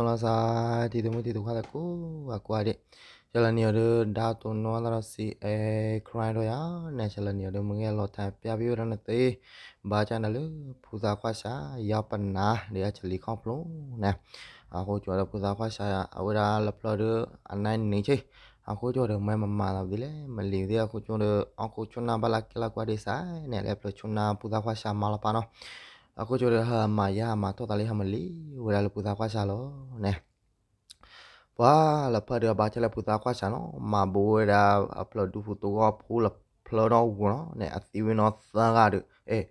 son la sa ti de mo ti do khala ko wa kwa de chala ni ro da to no la si e cry ro ya na chala ni ro mnge lo ta pya bi ro na te ba cha na lu phu sa kwa sa ya pa na de a chali khom plo na a ho chwa la phu sa kwa sa ya a wa da la plo ro an nai ni chi အခုကြောတော့မမမာလာပြီလေမလီသေးအခုကျွန်တော်အခုချွန်းနာဘလာကလာကွာဒီဆိုင်နဲ့လည်းပြချွန်းနာပူတာခွာရှာမလာပါနော် aku curi hama ya hama tu tali hama li udah lepu tak kuasa lo neh wah lepas dia baca lepu tak kuasa no ma boleh dah upload tu foto gua pu upload no gua no neh ati wino sangat eh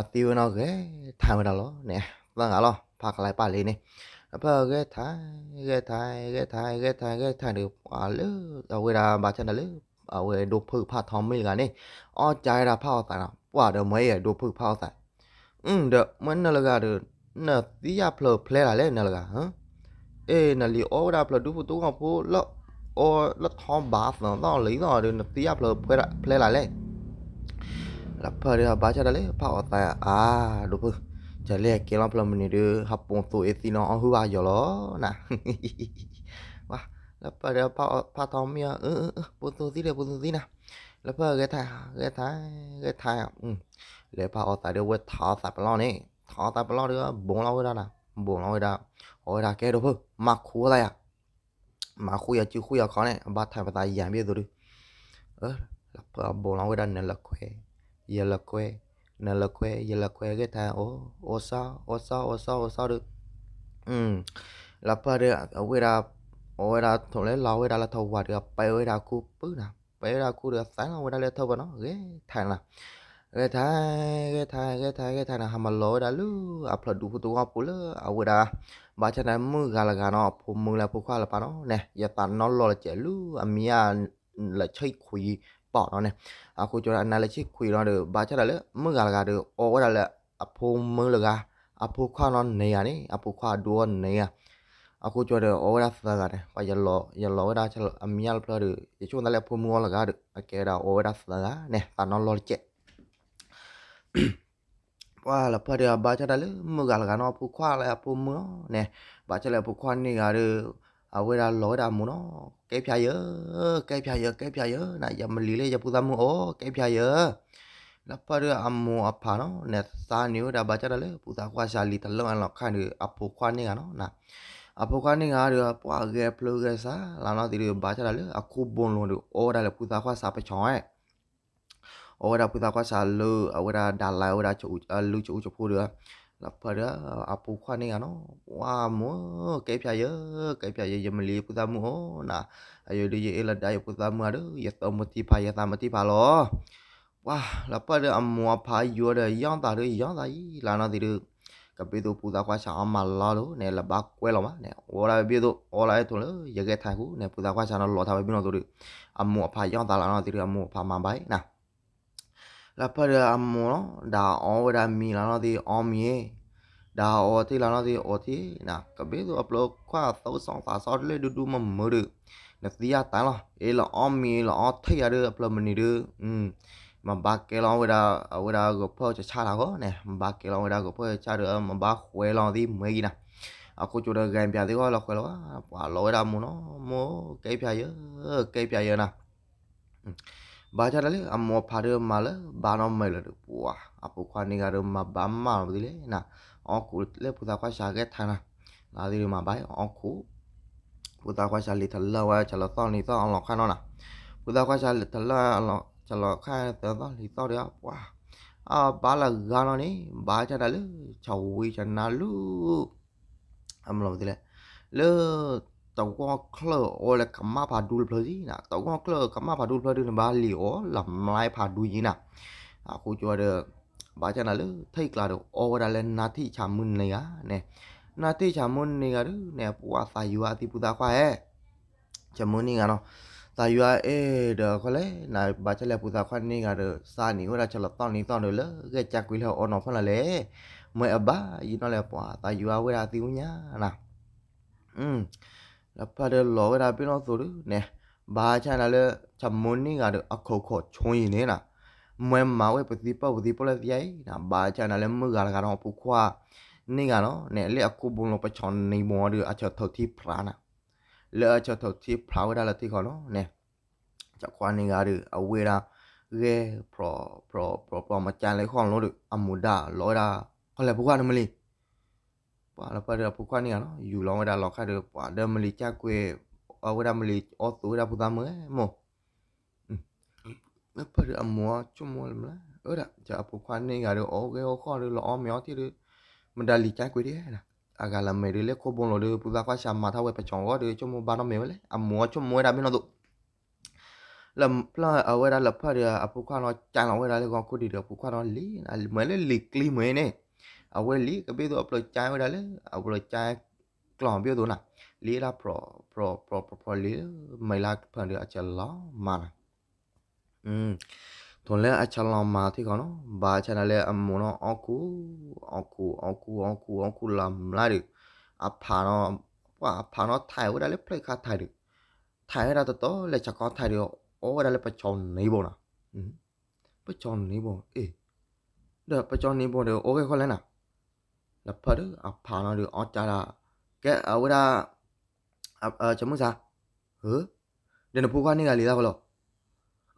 ati wino ke time dah lo neh sangat lo pakai lagi paling neh apa ke thai ke thai ke thai ke thai ke thai được à lứ à quê ra bà chân là lứ à quê đồ phự phạt thòng mi là nè ở trái ra phao tại nào quả đồ mấy à đồ phự phao tại อืมเดมันนั่ลกะเดนัตียาพลอพลอะไรนั่นละกะฮะเอ้นั่ลีโอดาพลอดูฟุตัวของผู้ละโอละทอมบาสเนานต้องหลีเนานเดนัตียาพลอพลอะพลอะไนแล้วพอเดี๋ยวบาจะอเลยพ่อแายอาดูผู้จะเลี้ยกเกล้อพลอมันนี่เดฮับปงสูเอซีเนาะหัวใหญ่หรอนะว้าแล้วพอเดี๋ยวพ่อพ่อทอมเมียเออเออปงสูสีเดียวปงสูสีนะแล้วเพื่อเกะทายเกะทายเกะทายอืมเลยพาออกสายเดียวเวทอสายปลอนี่ทอสายปลอเดียวบงเราไว้ได้นะบงเราไว้ได้โอ้ยได้แก่ดูเพื่อมาคุยอะไรอ่ะมาคุยอ่ะจิ้วคุยอ่ะเขาเนี่ยบัดทไทภาษาอย่างเบี้ยดูดิเออเพื่อบงเราไว้ได้เนื้อละเควเยละเควเนื้อละเควเยละเควก็ทางโอ้โอซ่าโอซ่าโอซ่าโอซ่าดูอืมแล้วเพื่อเดี๋ยวเอาเวลาโอ้ยเราถงเล่นเราเวลาเราถวัดี๋ยวไปเวลาคู่ปื้อนะไปเวลาคู่เดี๋ยวสายเราเวลาเราถวัดเนาะเฮ้ยทางละ ke thai ke thai ke thai ke thai na ham lo da lu upload du photo wa pula awu da ba cha na mu ga la ga no phu mu la phu kha la pa no ne ya ta no lo la che lu amia la chai khui pa no ne a ko jo na la chai khui no de ba cha da le mu ga la ga de o wa da le a phu mu la ga a phu kha no ne ya ne a phu kha du ne ya အခုကြောတဲ့ order စားကြတယ်ပါရလောရလောဒါချအမြတ်ဖလို့ရချုံတယ်ဖုံမောလကားအကဲဒါ order စားကြနဲအနော်လောချက်ว่าละพอเดียวบาจะได้เลยมือกันกันเอาผู้คว้าอะไรผู้มือเนี่ยบาจะเลยผู้คว้านี่ก็เด้อเอาเวลาลอยดามูเนาะแก้พายเยอะแก้พายเยอะแก้พายเยอะนะอย่ามันลีเลยอย่าพูดตามมึงโอ้แก้พายเยอะแล้วพอเรืออามูอภาเนาะเนี่ยสานิ้วดาบาจะได้เลยผู้ตาควาชาลีตะลงอันหลอกข้างเดืออผู้คว้านี่กันเนาะนะအပေါကနေငါရပွားကဲပလုကဲစာလာနာတီရဘာချလာလေအခုဘုံလုံးတို့အော်ဒါလေပူသာခွာစာပချောင်းရဲ့ ora puta kwa salu ora dalai ora chu lu chu chu pu được là phải đó à pu khoa này nó wow mua cái phía giờ cái phía giờ giờ mình liệp puta mua nè ayo đi về là đại puta mua đó giờ tao một tí phải giờ tao một tí phải lo wow là phải đó mua phải vừa rồi giang ta rồi giang ta gì là nó thì được ကပိတုပူဇော်ခွာချာအမလာလို့နဲလဘကွဲလောမနဲဝလာပိတုဝလာတုလေရခဲ့ထိုင်ခုနဲပူဇော်ခွာချာတော့လောထားပဲပြီးတော့သူအမှုအဖာရောက်တာလာတော့သူအမှုအဖာမှန်ပိုင်နာ la para ammo da on wada mi la no di on mi da o ti la no di o ti na ka be do upload kwa so song fa so le du du ma mo de na ti ya ta la e la on mi la o thai ya de upload ni de um mà ba cái lon wada wada go po cha cha la go nè mà ba cái lon wada go po cha de mà ba khue lon di mấy gì nè aku chủ đề game bia thì gọi là khue lo quả lỗi ra mu nó mu cái bia giờ cái bia giờ nè ဘာကြတယ်လေအမောဖာရမလာဘာနောမဲလရပူဝါအပူခွာနေကရမဘာမာဘဒီလေနာအော်ကူလေပူတာခွာရှာခဲ့ထာနာလာဒီမှာဘိုင်အော်ကူပူတာခွာရှာလေထလဝါချလသောင်းနေသောင်းအောင်လောက်ခါနော်နာပူတာခွာရှာလေထလအောင်လောက်ချလခါသောင်းလီသောင်းရပွာအာဘာလာဂါနော်နေဘာကြတယ်လေချဝေးချနာလူအမလို့ဒီလေလောတောက်ကောကလောအော်လကမဖာဒူလဖစီနာတောက်ကောကလောကမဖာဒူလဖဒီနဘာလီအောလမလိုက်ဖာဒူကြီးနာအခုကျော်တဲ့ဘာချနာလေထိတ်ကလာတော့အော်ဒါလဲနာတိချာမွန်းနေရနဲနာတိချာမွန်းနေရနဲပူအစာယူအတိပူတာခွာရဲ့ချမွန်းနေကနော်တာယူအဲဒါခလဲနာဘာချလဲပူတာခွာနေကတော့စာနေဟိုဒါချလတော့နေတော့လေကဲချက်ကွေးလဲအော်နော်ဖလာလေမွေအဘာယူနော်လဲပွာတာယူအဝဲတာတိဦးညာနာอืม la pade lo ga pi no so lu ne ba cha la le cha mon ni ga de a kho kho chon yin ne la mwe ma we pa ti pa pa ti pa la yai na ba cha na le mu ga ga no pu kwa ni ga no ne le a ku bu lo pa chon ni mo de a cha tho ti pra na le a cha tho ti pra wa da la ti ko no ne cha kwa ni ga de a we da ge pro pro pro pro ma cha le khon lo de a mu da lo da ko le bu ga no me le para para pukwa ni ano yu long da lo kha de pa de mali cha kwe a wa da mali o tu da pu da mo mo na pa de amwa chu mo la o da cha pukwa ni ga de o ge o kho de lo o myo ti de mình đã lý cha kwe de na a ga la me de le ko bon lo de pu da kwa sha ma tha we pa chong go de chu mo ba no me le amwa chu mo da mi no du là là ở đây là phải là phụ khoa nó chăn lòng ở đây là con cô đi được phụ khoa nó lý là mới là lý lý mới này เอาไว้ลีก็เบี้ยตัวโอปลอยใจไว้ได้เลยเอาปลอยใจกล่อมเบี้ยตัวน่ะลีละพรอพรอพรอพรอลีไม่ละเพื่อนเดืวอาจจะล้อมาอืมทุนเล้ยอาจจะล้อมาที่เขาเนาะบาชนะเล้ยอมโนออกูออกูออกูออกูออกูลำลยดึกอพานอว่าอภานอ่ะไทยไว้ได้เลยเพล่คาไทายดึไทยให้เราตัวโตเลยจะก็ถ่ายเดียวโอ้ได้เลยประชนนี่บ่นะประชนนี่บ่เอ๊ะเดี๋ยวประชนนี่บ่เดี๋ยวโอเคคนแล้วนะလဖတ်အဖာနာတို့အော်ကြတာကဲအဝဒအာချမစားဟေဒနဖူခါနေကလေသားဘလို့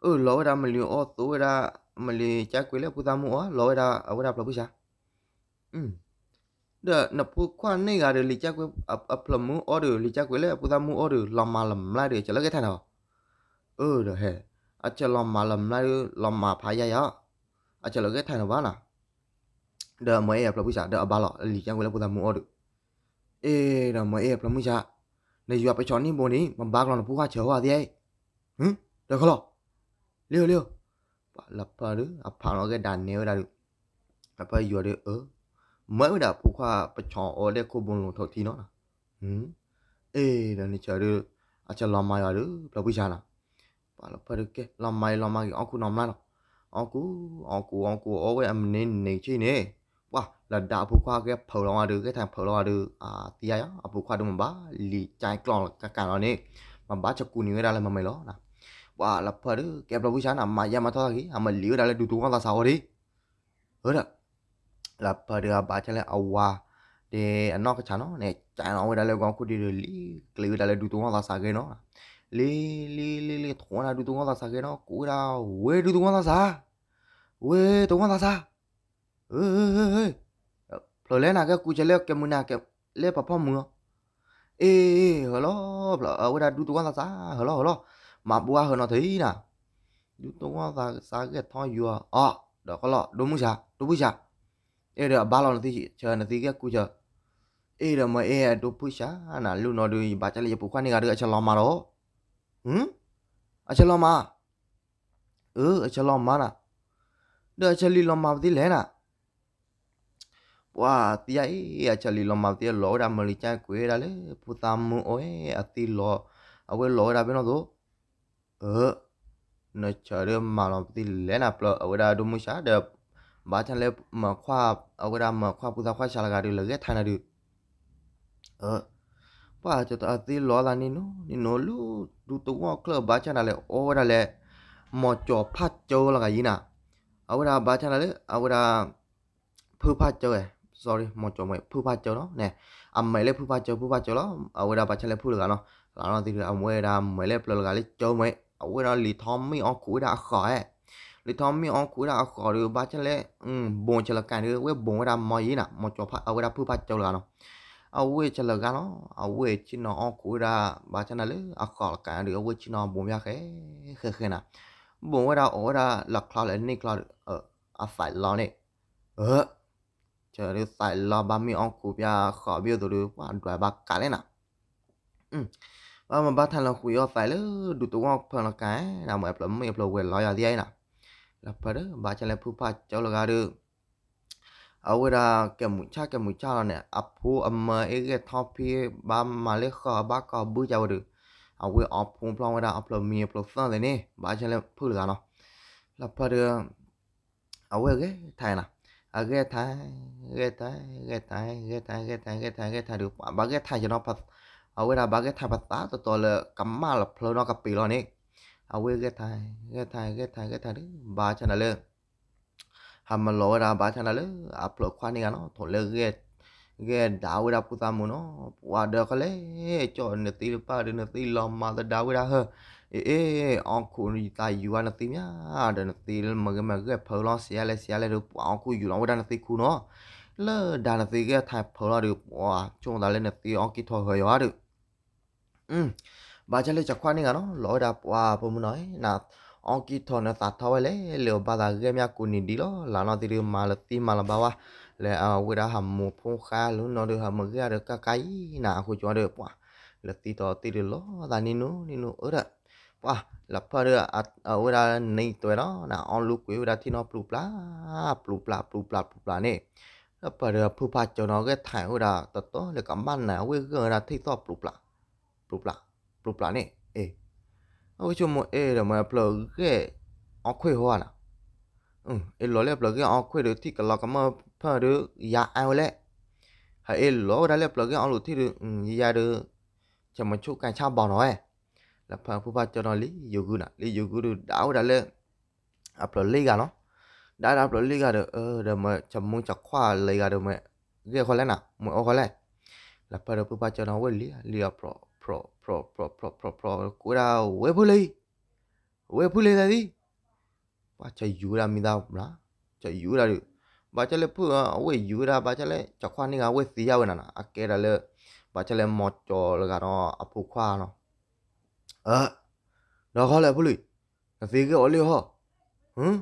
အလောဝဒမလီအော်သိုဝဒမလီကြက်ကွေလေပူသားမှုအော်လောဝဒအဝဒဖလပူရှာอืมဒနဖူခွာနေကလေကြက်ကွေအဖလမှုအော်ဒလေကြက်ကွေလေပူသားမှုအော်ဒလမလမလာဒချလကထနာเออเด้อเฮอาจจะลอมมาลอมไล่ลอมมาพายายะอาจจะลอกแค่ทานว่าน่ะเดอมเอพลาผจ้ชาเดอบาลอลีจังเวลาพูดตามอดุเอเดอมเอพลาผจ้ชาในอยู่ไปช้อนนี่โบนี้มันบากลอนผู้ว่าเชอว่าที่ไอ้ฮึเดอเขาหรอเร็วเร็วหลับปหรืออับผ่านเราแกดันเนี้ยได้หลับไปอยู่เด้เออเมื่อไม่ได้ผู้ว่าไปช้อนโอเดยกคู่บนลงทศทีเนาะหึเอเดอนี่เฉยเดูออาจจะลอไมาหรือพละพุ้ชาน่ะปลาบปลดูแกลอไมาลอไมาอย่างอ๋อคุณนรองนั่นหรอ ông cú ông c อ ô อ g cú ông ấy น m nên ี ê เนี่ยဝါလန်တာအဖူခွာကဖော်လောင်းအတူကထန်ဖော်လောင်းအတူအာတီရရအဖူခွာတုံဘာလီချိုင်ကလောင်းကကန်လောင်းနေမဘာချက်ကူနေရလာမမဲလောနာဝါလဖရကဲပလဝူရှာနာမယမတော်ကြီးအမလီရလာဒူတူကသာစာဝရီဟုတ်လားလဖရဘာချက်လဲအဝါဒီအနောက်ကချာနော်နဲ့ကြိုင်လောင်းဝဲတယ်ကောင်ခုတီလီကလေးတယ်ဒူတူကသာစာခဲနော်လေးလေးလေးလေးထွန်းလာဒူတူကသာစာခဲနော်ကိုရာဝဲဒူတူကသာစာဝဲတူကသာစာเอ้ยพลอเลนาก็กูจะเลิกแกมุนาแกเล่ปพ่อมึงเอ้ฮัลโหลพลอเวลาดูตัวซาฮัลโหลฮัลโหลมาบัวเหรอทีน่ะดูตัวซาซาแกท้อยัวอ๋อเดี๋ยวก็รอดูมึงจ้ะดูผู้จ้ะเอ้เดี๋ยวบ้านเราที่เชิญนาทีแกกูจะเอ้เดี๋ยวมาเอ้ดูผู้จ้ะน่ะลูกนอดูบาจะเลยผู้คนนี่ก็เดือดฉลองมาหรอหืมအချက်လောမเออအချက်လောမနာဒါချက်လီလောမပါတိလဲနာပွာတီယာအေးအချလီလောမတီလောရာမလီချန်ကွေရာလေပူတာမူအိုအတီလောအဝဲလောရာဘဲနော်ဆိုအဲနချရမလောပတိလဲနာပလအဝဲဒါဒုမရှာဒဘာချန်လဲမခွာအဝဲဒါမခွာပူတာခွာချလာကတူလေထိုင်နာတူအဲပွာချတအတီလောလာနီနိုနီနိုလူဒူတူဝကလဘာချန်လဲအော်ရာလဲမော်ချောဖတ်ကျော်လာကကြီးနာအဝဲဒါဘာချန်လဲအဝဲဒါဖူဖတ်ကျော်ရဲ့ sorry มองจมูพูดภาษเจ้าเนาะเนี่ยอ่ะเมื่อเล็บผู้พาเจ้าพูดภาษเจ้าเนาะเอาเวลาภาษาเชลพูดเลยกันเนาะแล้วเราติดเรื่องเวลาเมื่อเล็บเลหลือเล็บจมูเอาเวลาลิทอมมี่ออกคุยได้ขอเอลิทอมมี่ออกคุยได้ขอหรือภาษาเลอืบ่งเชลกันหรือเว็บบ่งเวลาเม่อยน่ะมองจมูกเอาเวลาผู้พาเจ้าเหลเนาะเอาเวลาเชลกันเนาะเอาเวลาชิโนออกคุยได้พาเชลเลยออกกันหรือเอาเวลาชิโนบ่งยากเอ้เข้าเข้นะบ่งเวลาเอาเวลาหลักคลาดเลยนี่คลาดเอออาศัยรอเนี่ยเออเจอรู้ใส่ลอบามีองคูปยาขอบิวตัวดูว่าด้วยบักกาเลยนะอืมว่ามันบ้าทันเราคุยออาใส่เลยดูตัวว่าเพื่อนเราแกเราเหมือนเปล่าไม่เปล่าเวรอยอะไรนะแล้วเด้อบ้าจะเล่ผู้พัดเจ้าละกาดูเอาเวลาเก็บมุชาเก็บมุชาเนี่ยอับผู้อเมริกนทอพี่บ้ามาเลขอบ้าก็บื้อเจ้าดูเอาเวลาอบผูงพลังเวลาอัพเรามีเปาเซอร์เลยนี่บ้าจะเล่ผู้เหลือเนาะแล้วเด้อเอาเวาเก้ไทยนะอะเก a า ge thai ge เก a i ge t h เกทาเก a i g ยเก a i ge t h ะาบาเกไทยจะนอพภาเอาเวลาบาเกไทยภาตาตัวตัวเลยกัมมาละเพลนอกกับปีรอนี้เอาเวเกไทยเกไทยเกไทยเกไทยบาชนะเลยทำมานรอเวลาบาชนะเลยอัพโหลดควานี่กันเนาะถอดเลยเกเกดาวเวลาพูดตามมุนเนาะว่าเด็กเขาเลยจอดเนตีหรือเปล่าเดินเนตีลอมมาแต่ดาวเวลาเฮ้เอเออองคุรีตายอยู่อันตีเนี่ยเดินตีมันก็มันก็เพลอเสียเลยเสียเลยดูอองคุอยู่ลองว่าดันตีคูเนาะเลอดันตีก็ถ่ายเพลอดูว้าช่วงตอนเล่นตีอองกิทอเหยวะดูอืมบาจะเลยจากควันนี่กันเนาะลอยดับว้าผมน้อยนะอองกิทอเนี่ยตัดทาวเลยเหลียวบาดาเกมยากูนี่ดีเนาะหลานเราตีมาละตีมาละบ่าวะလေအဝေရာဟမ်မဖုန်ခါလုံးနော်ဒဟမရကကကိုင်နာခုကျွားတယ်ပွာလက်တီတော်တီလောဒါနီနိုနီနိုအရတ်ว่าแล้วพอเรืออัดเอาเวลาในตัวเนาะนะออนลูกเวลาที่นอปลูปลาปลูปลาปลูปลาปลูปลาเนี่ยล้วพอเรือผู้พัเจ้าเนาะก็ถ่ายเวลาตัดต่อเลยกับบ้านนาเวลกที่ต่อปลูปลาปลูปลาปลูปลาเนี่ยเออเอาชั่วโมเออเดี๋ยวมาปลูกแกออกคุยหัวนะอืมเออหล่อเล็บปลูกแกออกคุยหรือที่กันเราก็มาเพื่อเรือยาเอาเลยให้เออหล่อได้เล็บปลูกแกออกหลุดที่หรือยาเรือจะมาช่วยการชาวบ่อน้อยလဖန်ဖူဖာကျွန်တော်လေယိုဂူနာလေယိုဂူတို့ဒါဟုတ်တယ်လေအပလိုလေကနော်ဒါဒါအပလိုလေကတော့အဲဒါမချမုံချခွာလေကတော့မဲရေခေါ်လဲနာမအော်ခေါ်လဲလဖန်ဖူဖာကျွန်တော်ဝဲလေလေအပလို pro pro pro pro pro pro ကိုရာဝဲဖူလေဝဲဖူလေသည်ဘာချယူရာမိသားမလားချယူရာတို့ဘာချလဲဖူအဝဲယူရာဘာချလဲချခွာနေကဝဲစီရဝဲနာနာအကဲရလဲဘာချလဲမော်တော်လကတော့အဖူခွာနော်အာနာခါလေဖလူနစီကောလေဟောဟမ်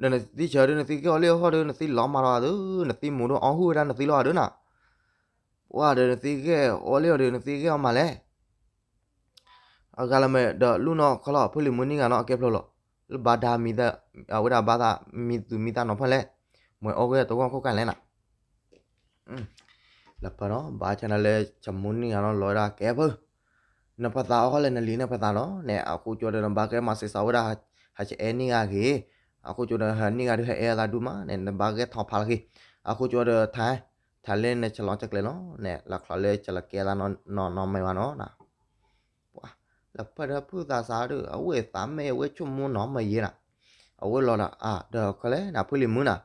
နနစီချာဒနစီကောလေဟောဒနစီလောမာရာဒနစီမုံတော့အဟူရနစီလောဒနာဝါဒနစီကောလေဟောဒနစီကောမလဲအကလမဲဒလူနောခလာဖလူမနီကနောအကက်ဖလောဘာဒါမီဒဝဒဘာဒါမီသူမီတာနောဖလဲမွေအောကဲတော့ခောက်ကန်လဲနာလပနောဘာချနလဲချမုန်နီကနောလော်ရာကဲဖောนภาษาเขาเลยนลีนภาษาเนาะเนี่ยเอาคูจเดินบากแกมาเสียสาวดาห้เชนนี่อะเรเอาคูจเดหันนี่อให้เอลาดูมาเนี่ยลำบากแกทอพาร์กีเอาคูจเดท้ายท้ายเล่นในฉลองจักเลยเนาะเนี่ยหลักเลยจะละเกลานอนนอนนอนไม่มาเนาะนะว้าแล้วพระพุทธศาสนาเอาไว้สามเมเอาไว้ชุ่มมมอนอนไม่เยนะเอาไว้รอนะอ่ะเดี๋ยวก็เลยนะพูดลิมุนะ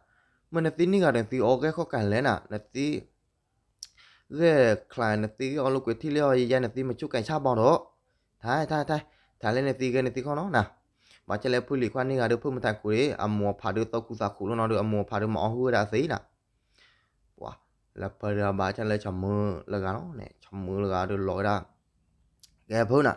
มันในที่นี่ก็ในที่โอเคเขากันเลยนะในที่ ze client ti on lúc quyết thi leo gì gian ti mà chút cảnh sát bọn đó thái thái thái thái lên ti gần ti con nó nè mà chơi lại phun lì khoan đi ngà được phun một thằng cú đấy âm mùa phá được tao cú sa cú luôn nó được âm mùa phá được mỏ hư đã xí nè wow là phải là bà chơi lại chầm mưa là gà nó nè chầm mưa là gà được lỗi ra ghê phun nè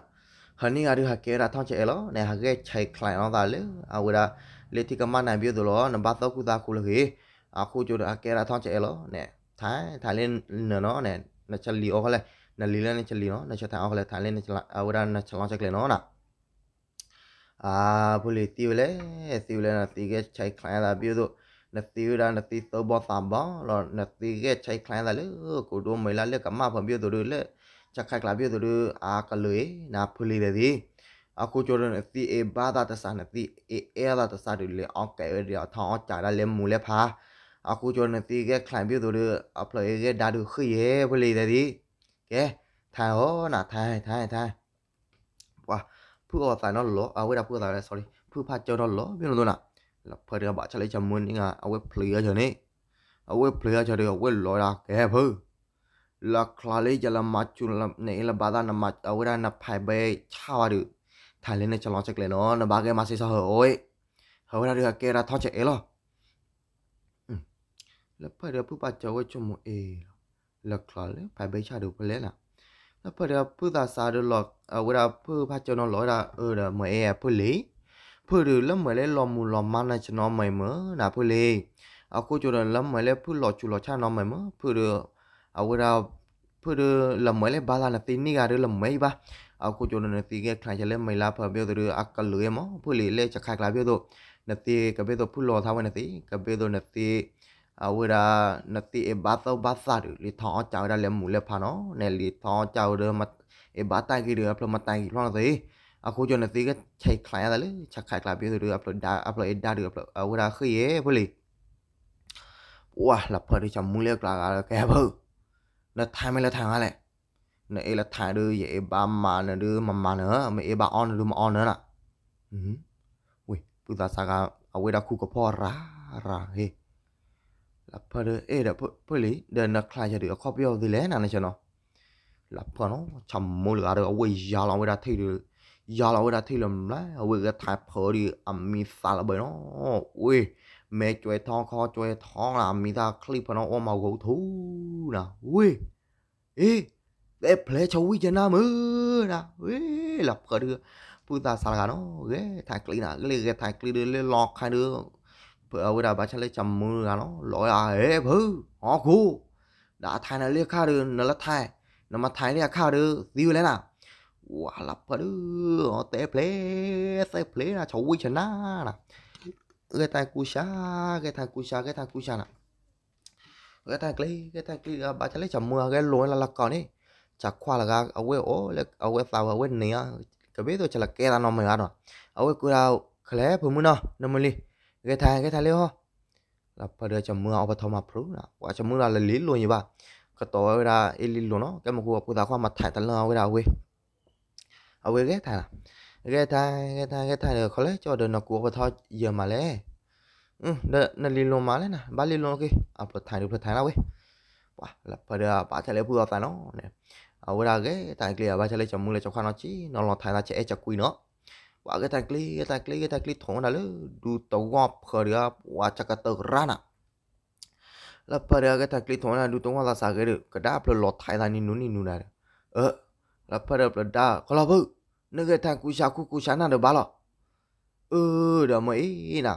hình như ngà được hạt kia đã thong chạy ló nè hạt ghê chạy client nó ra lấy à vừa đã lấy thì cái màn này biết rồi nó bắt tao cú sa cú là gì à cú chỗ đã kia đã thong chạy ló nè ถ่ายถ่ายเล่นเนาะเนี่ยนะชลีโอเขาเลยนะลีเล่นชลีเนาะนะชถ่ายเอาเขาเลยถ่ายเล่นนะเอาด้านนะชลองชักเลยเนาะนะอ่าผู้ลีติวเลยติวเลยนะตีก็ใช้คลายตาบิวตุนะติวด้านนะตีโตบอสามบอแล้วนะตีก็ใช้คลายตาเลยกูดูไม่ละเลือกกับมาผมบิวตุดูเลยจะคลายกลาบิวตุดูอากเลยนะผู้ลีเลยดีအခုကျတော့တီအေဘာသာတဆာနဲ့တီအေအဲသာတဆာတွေလေအောက်ကဲရရထောင်းအောင်ကြာတယ်လေမူလေဖာအခုကျော်နေတီကခလန်ပြုတ်တို့အပလေကဒါဒုခရဲပလေတဲ့ဒီကဲထိုင်ဟောနာထိုင်ထိုင်ထိုင်ပွာဖူအော်ဆိုင်တော့လောအဝဲတာဖူအော်ဆိုင်လဲ sorry ဖူဖတ်ကျော်တော့လောပြုတ်တို့နာလောဖရဘာချလေးချမွန်းငါအဝဲ player ချနေအဝဲ player ချတဲ့ဝဲလောတာကဲဖူလာခလာလေးကြလာမချူလနေလဘာဒနာမအဝဲနာဖိုင်ဘဲချာဝါဒူထိုင်လေးနဲ့ချလောချက်လဲနော်နဘာကဲမဆေဆောဟိုဟိုဝဲတာကဲရာထောချက်အဲလော la pada pu pa chawe chomo e la kla le pa be cha do pale na la pada pu da sa do lo wa da pu pa chono lo da e da mo e pu le pu du la mo le lo mu lo ma na chono mai mo na pu le a ko jo da la mo le pu lo chu lo cha no mai mo pu du a wa da pu du la mo le ba la na ti ni ga du la mai ba အခုကျွန်တော်နေတီကခိုင်ချလဲမိလာဖပြောတယ်အကလွေမဖူလီလဲချခိုင်လာပြောတော့နေတီကပြောတော့ဖူလောသားဝင်နေတီကပြောတော့နေတီอาเวลานาที่เอบาตบาซาดลิทอเจ้าได้เลมูเลพานอเนี่ยลิทอเจ้าเดิมเอบาตากี่เดือพลมตากีพรนาทีอาคูจนนาที่ก็ใช้คลายอะไรชักลายคลายไปเรืออัปลดาอัปโลเอ็ดดาเรืออัปลอาเวลาคือเย่พลีว้าหลับเพลินจำมึงเรียกลากาแล้วแกเบอร์นาทายไม่ละทางอะไรเนเอละทายเดือยเอบามาเนือยมามาเนอไม่เอบาออนเนือมาออนเนอนะอืมวิ้ยปุตตสากาอาเวลาคู่กับพ่อราราเฮ้လာဖရအေဒပိုလီဒနခလာရဒီအခေါ်ပြောဒီလဲနာနေချင်တော့လာဖနော်ချမ်မိုလာရအဝေးရာလောင်ဝဲတာထိတ်တယ်ရာလောင်ဝဲတာထိတ်လမလားအဝေးကထိုင်ဖော်ဒီအမီစာလဘနော်ဝေးမဲကျွဲထောင်းခေါ်ကျွဲထောင်းလာမိသားခလစ်ဖနော်အော်မောက်ကိုထူနာဝေးအေးတဲ့ဖလဲချဝီကျနာမနာဝေးလာဖရပူတာစာကနော်ကဲထိုင်ကလီနာကလေးကထိုင်ကလီလေလောခိုင်းတော့ lấy chầm nó lỗi 잠무 가노 로야 họ 어구 đã thay nó liếc khá được nó là thay nó mà thay liếc khá được diu lên à quả lập cả đứa họ tệ ple tệ ple là cháu quỳ chân na nè cái thằng cu xa cái thằng cu xa cái thằng cu xa nè cái thằng ple cái thằng ple à, bà chả lấy chầm mưa cái lối là lắc còn đi chả khoa là ga ở à, quê ô ở à, quê tàu ở quê nè cái biết rồi chắc là cái là nó mới ăn rồi ở quê cứ đâu khé phải muốn nó nó mới đi ghé thai ghé thai liêu là phải đưa cho mưa ở thầm mà phú là quả cho mưa là lý luôn như vậy cái tổ ra ili luôn nó cái một cuộc của ta khoa mặt thải tấn lao cái đầu quê ở quê ghé thai là ghé thai ghé thai ghé được khó lẽ cho đợt nó cuộc và thôi giờ mà lẽ ừ đợt nó lý luôn mà lẽ nè ba lý luôn kì à phải thải được phải thải nào quê quả là phải đưa bà thải lấy vừa phải nó nè ở quê ra ghé thải kia bà thải lấy cho mưa lấy cho khoa nó chí nó lo thải là trẻ chặt quỳ nó ว่าก็ตากลีก็ตากลีก็ตากลีถงนั่แเลยดูตัวบเขาเรียกว่าจะกัะตัวร้าน่ะแล้วพอเรียก็ตากลีถงน่ะดูตัวว่าสาเกเดกระดาปลอดไทยัานี่นู่นนี่นู่นน่ะเออแล้วพอเรียป่อดดาก็ลาบุนึกว่าทางกูชากูกูชาน่นเดบาลอเออเดี๋ยวมาอีน่ะ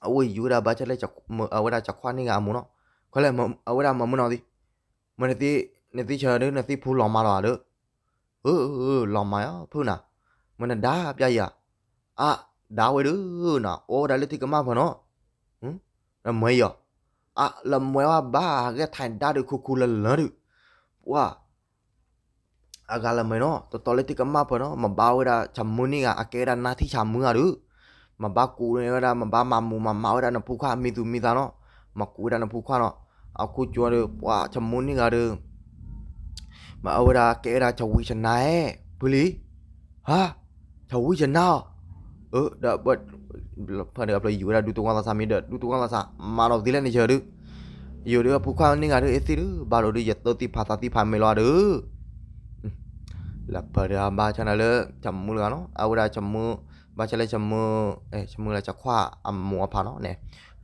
เอาไว้อยู่ดาบาจะเลยจากเอาไว้ดาจากควานี่งามุนอ่ะก็เลยเอาไว้ด้มามุนเอาดิมันนี่ที่นี่ที่เชิญเด้อนี่ที่พูดลองมาหรอเด้อเออหลองมาอ่ะพูดน่ะမနဒါပြရအာဒါဝဲလူနော်အော်ဒါလေးတိကမဖနော်ဟမ်လမွေရအာလမွေဝဘာကထိုင်ဒါဒခုခုလလရဝါအကလမနော်တော်တော်လေးတိကမဖနော်မဘာဝဒါချမွနီကအကဲဒါနာတိချမွရမဘာကူရဒါမဘာမမူမမောဒါနဖုခမီသူမီသားနော်မကူဒါနဖုခနော်အခုကျော်ရဝါချမွနီကရမအဝဒါကဲဒါချဝီချနာရဲ့ဘလီဟာทวิชนาเออเดบเพื่อนกับเราอยู่เราดูตัวกานละสามีเด็ดดูตัวกานสามาเราดีแล้วนี่เชื่อดูอยู่ดี๋ยวผู้คนนี่งานดูเอซี่ดูบาร์โรดีจะตัวที่พาฒนาที่พาม่รอดูแล้วเพื่อนบ้านฉันอะไรจำมือเนาะเอาได้าจำมือบ้านฉันเลยจำมือเอ้จำมือเลยจะคว้าอัมมัวพานเนี่ย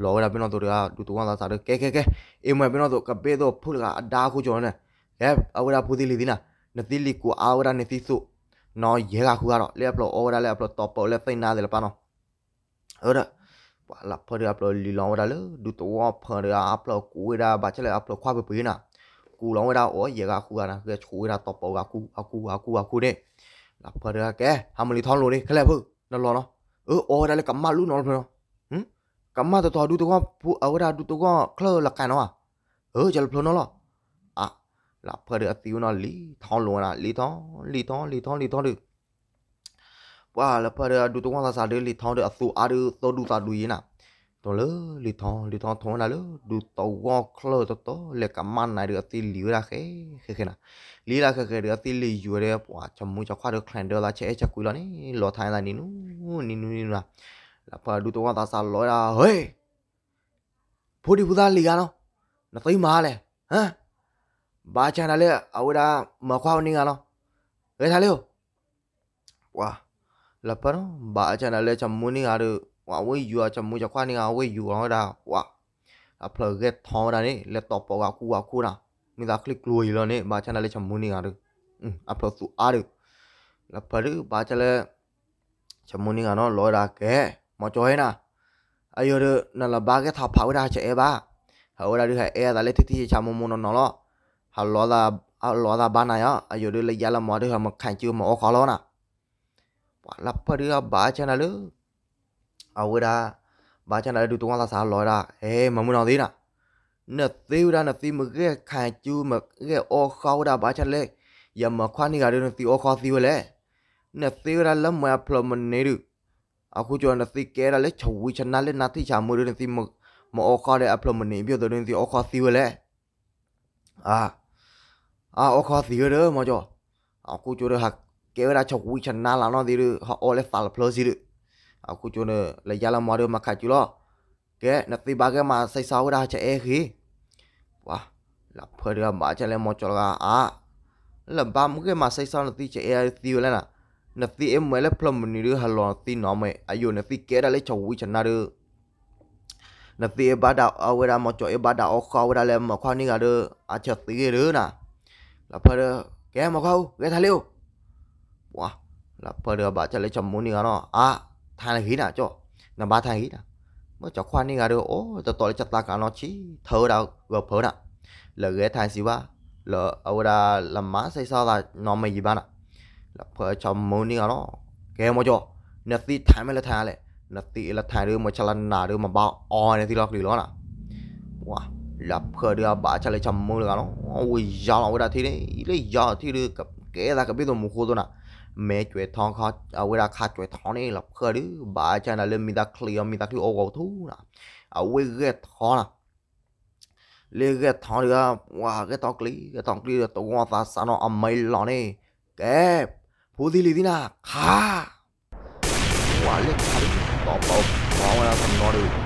รอเวลาเป็นตัวเดียวดูตัวกานสามเด็กแก๊เก๊เก๊เอ็มเป็นตัวกับเบโดพูดกับดาวคู่จอนเนี่ยเอ้เอาเวลาพูดดีดีนะนัดีลิกูเอาเวลาเนี่ีสุน้อยเยอะกาคูอาร์เลี้ยบลโอได้เลี้ยบลตอปเลี้ยฟินาเดลปานอเออเด้ว่าลับพอเดียบลลีลองเดลดูตัวเพอเดียบลกูได้บัดเลบลคว้าไปปุ๋ีน่ะกูลองเดลโอ้เยกาคู่าั์นะเกชูเดตอปกากูอากูอาคูอากูเนี่ยหลับพอเดียแกทำมันลีทอนลุนี่เคลียบเพื่อนั่นรอเนาะเออโอได้เลยกำมาลุนนอนเพื่อนกำมมาตัวตัวดูตัวว่ผู้เอาได้ดูตัวว่าเคลอร์ลักันเนาะเออจะลุนอล่นะလာဖရအတီဦးနော်လီထောင်းလွန်လာလီထောင်းလီထောင်းလီထောင်းလီထောင်းလူပွာလာဖရဒူတုံးသာစာလေးလီထောင်းတဲ့အဆူအားဒူသောဒူသာလူရင်းနာတော်လေလီထောင်းလီထောင်းထောင်းလာလေဒူတောဝါခလောတော်တော်လေကမန်နိုင်ရတီလီရခဲခဲခဲနာလီလာခဲခဲရတီလီယူရဲပွာချမူချခွားရခလန်ဒလာချဲချကူလာနီလောထိုင်းလာနီနူနီနူနီနာလာဖရဒူတုံးသာစာလောရာဟေးဖိုဒီဘူးသားလီကနော်နသိမ်းမာလဲဟမ် 바차날레 아우다 마콰오닝아노 레탈레오 와 라파노 바차날레 잠무닝아르 와웨 유아 잠무자 콰닝 아웨 유아다 와 앞으로 게 통다니 랩톱 보가 쿠와 쿠나 미다 클릭 루이러니 바차날레 잠무닝아르 응 앞으로 수 아르 라파르 바차레 잠무닝아노 로라케 마조헤나 아이어르 날라 바게 타파우다 제에바 하우라 르하 에다 레티티 잠무모노 놀로 ဟာလောသာအလောသာဘာနာယအယိုလေးရလာမော်ဒီဟာမခိုင်ကျူမောခေါ်လောနာပွာလပ်ပရီဘာချန်နလူအဝဒါဘာချန်နလူတုံးလာစာလောရာဟဲမမူနောင်သေးနာနဲ့သေးရနဲ့သေးမကဲခိုင်ကျူမကဲအောခေါ်တာဘာချန်လေယမခွာနီကလေးနဲ့သေအောခေါ်သေးဝလေနဲ့သေးရလမဖလမနေရအခုကျော်နဲ့သေကဲရလေချဝီချနာလေနာတိချာမူရနဲ့သေမမောခေါ်တဲ့အဖလမနေပြတော့နဲ့သေအောခေါ်သေးဝလေအာအာအခေါ်သီရတော့မကြောအခုကျိုးရဟကဲရာချောက်ဝီချန်နာလာနော်ဒီရဟောလဲဖာလဖလစီရအခုကျိုးနလေရလာမရမခကျူလောကဲနတိဘာကမစိုက်စာဝရချအဲခီဝါလာဖရမချလဲမကြောလာအာလဘာမကမစိုက်စာနတိချအဲသီရလဲနာနတိအမလဲဖလမနီရဟလောတိနော်မဲအယိုနတိကဲရာလဲချောက်ဝီချန်နာရနတိဘာဒါအဝရမကြောအဘာဒါအခေါ်ဝရလဲမခွာနေကရအချက်သီရနာ 라파르 개 먹어 개 달려 와 라파르 바자 레 전문이가 너아 thang hí nào cho nó à, à, ba thay hí nào mới cho khoan đi ngà được ô cho tội chặt ta cả nó chỉ thở đâu gộp phở nào là ghế thay gì ba là ông đã làm má xây sao là nó mày gì ba nào là phở cho muốn đi ngà nó kêu mà cho nó tí thay mới là thay này nó tí là thay được mà chả là nà được mà bao o này thì lọc đi đó nào wow lập khởi lấy chồng lakh ಲಕ್ಷ ಮೂಲ ಜಾಲ ಥಿ ಇಲ್ಲಿ ಜಾ ಥಿ kế ra cái biết rồi một khu tôi nè mẹ chuyện thon khó à quê ra khá chuyện thon này là khơi đứa bà cha là lên mình ta clear mình ta kêu ô cầu thú nè à quê ghét thon nè lấy ghét thon nữa wow cái thon lý cái thon lý là tụi con ta sao nó âm mây lọ này, kế phú đi lì đi nè khá wow lên khá đi bỏ bỏ bỏ ra thằng nó được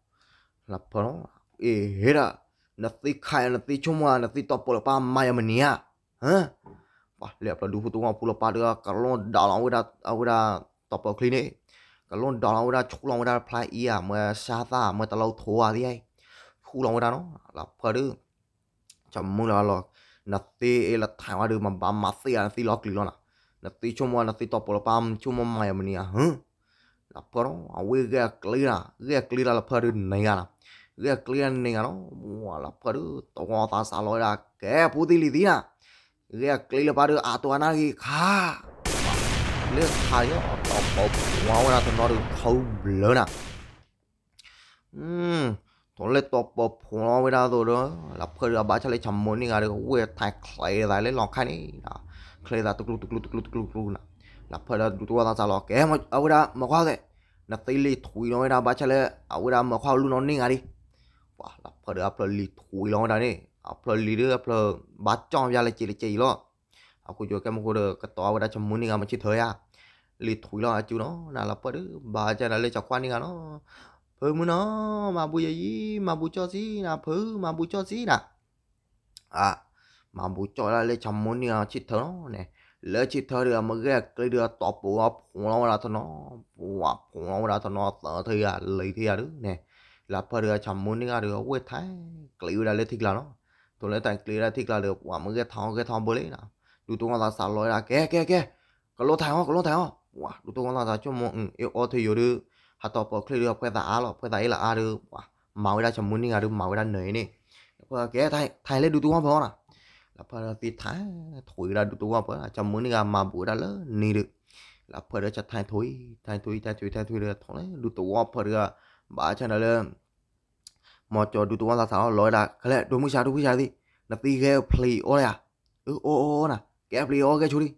ลับพรองเอเฮระนัตติไข่นัตติชมวานัตติตอปลปามายามเนียฮะปะเลียบเราดูตัวเราปุลปาเดือกระลนดาวเราเวลาเอาเวลาตอปลคลินิกกรลนดาวเราเวลาชุกเราเวลาพลายเอียเมื่อซาตาเมื่อตะเราทัวที่ไอคู่เราเวลาเนาะหลับพอดื้อจำมึงเราหรอกนัตติเอละถ่ายมาดื้อมาบามาเสียนัตติล็อกหรือล่ะนัตติชมวานัตติตอปลปามชมวามายามเนียฮะหลับพอเนเอาเวลาเกลียเกลียเกลียหลับพอดื้อนนလေကလျန်နေကတော့ဟွာလာပရတော့သာဆာလောရာကဲပူတိလီဒီနာလေကလေလပါရအာတဝနာကြီးခါလေခါရောတော့ပေါ့ဝါဝနာတော့တော့ခေါဘလနာอืมตัวเล็กตัวปอบหัวเวลาตัวเนาะหลับเคยเราบ้าชะเลยชำมุนนี่ไงเลยเว้ยถ่ายเคลย์อะไรเลยลองแค่นี้นะเคลย์ตาตุกลุตุกลุตุกลุตุกลุตุกลุนะหลับเคยเราดูตัวตาตาหลอกแกมาเอาเวลามาคว้าเลยนักตีลีถุยเนาะเวลาบ้าชะเลยเอาเวลามาคว้าลูกน้องนี่ไงดิ quả phải được upload lì thui lo đó nè upload lì được upload bắt cho ra là chỉ là chỉ lo à cô cái một cô cái tòa đã chấm muốn đi ngang mà à lì thui lo chú nó là là phải được bà cha là lì quan đi ngang nó phứ muốn nó mà bùi gì cho gì là phứ mà cho gì nè à mà cho là lì chấm muốn đi ngang chỉ nè lỡ chỉ thơ được mà ghé cái đưa tọp bù ấp cũng lâu thôi nó bù ấp cũng lâu là thôi à lấy thì à đứa nè 라파르가 전문이가 르가 우에타 클리우라 레틱라노 돌레타 클리라 틱라르 와무게 타오게 타오볼레나 루토가다 살로라 게게게 글로 타오 글로 타오 와 루토가다 좀응 어테 요르 하토포 클리르 페다 알로 페다 일라 아르 와 마우라 전문이가 르 마우라 너이니 게 타이 타이 레 루토가 보나 라파르 티타 토이라 루토가 보나 전문이가 마부라르 니르 라파르 차 타이 토이 타이 토이 타이 토이 타이 토이 토네 루토가 파르가 bà chân là lên mà cho đủ tụi là sao sáu lối là cái lẽ đôi mươi sáu đôi mươi sáu đi là đi ghé play ô này à ừ ô ô nè ghé play ô ghé chú đi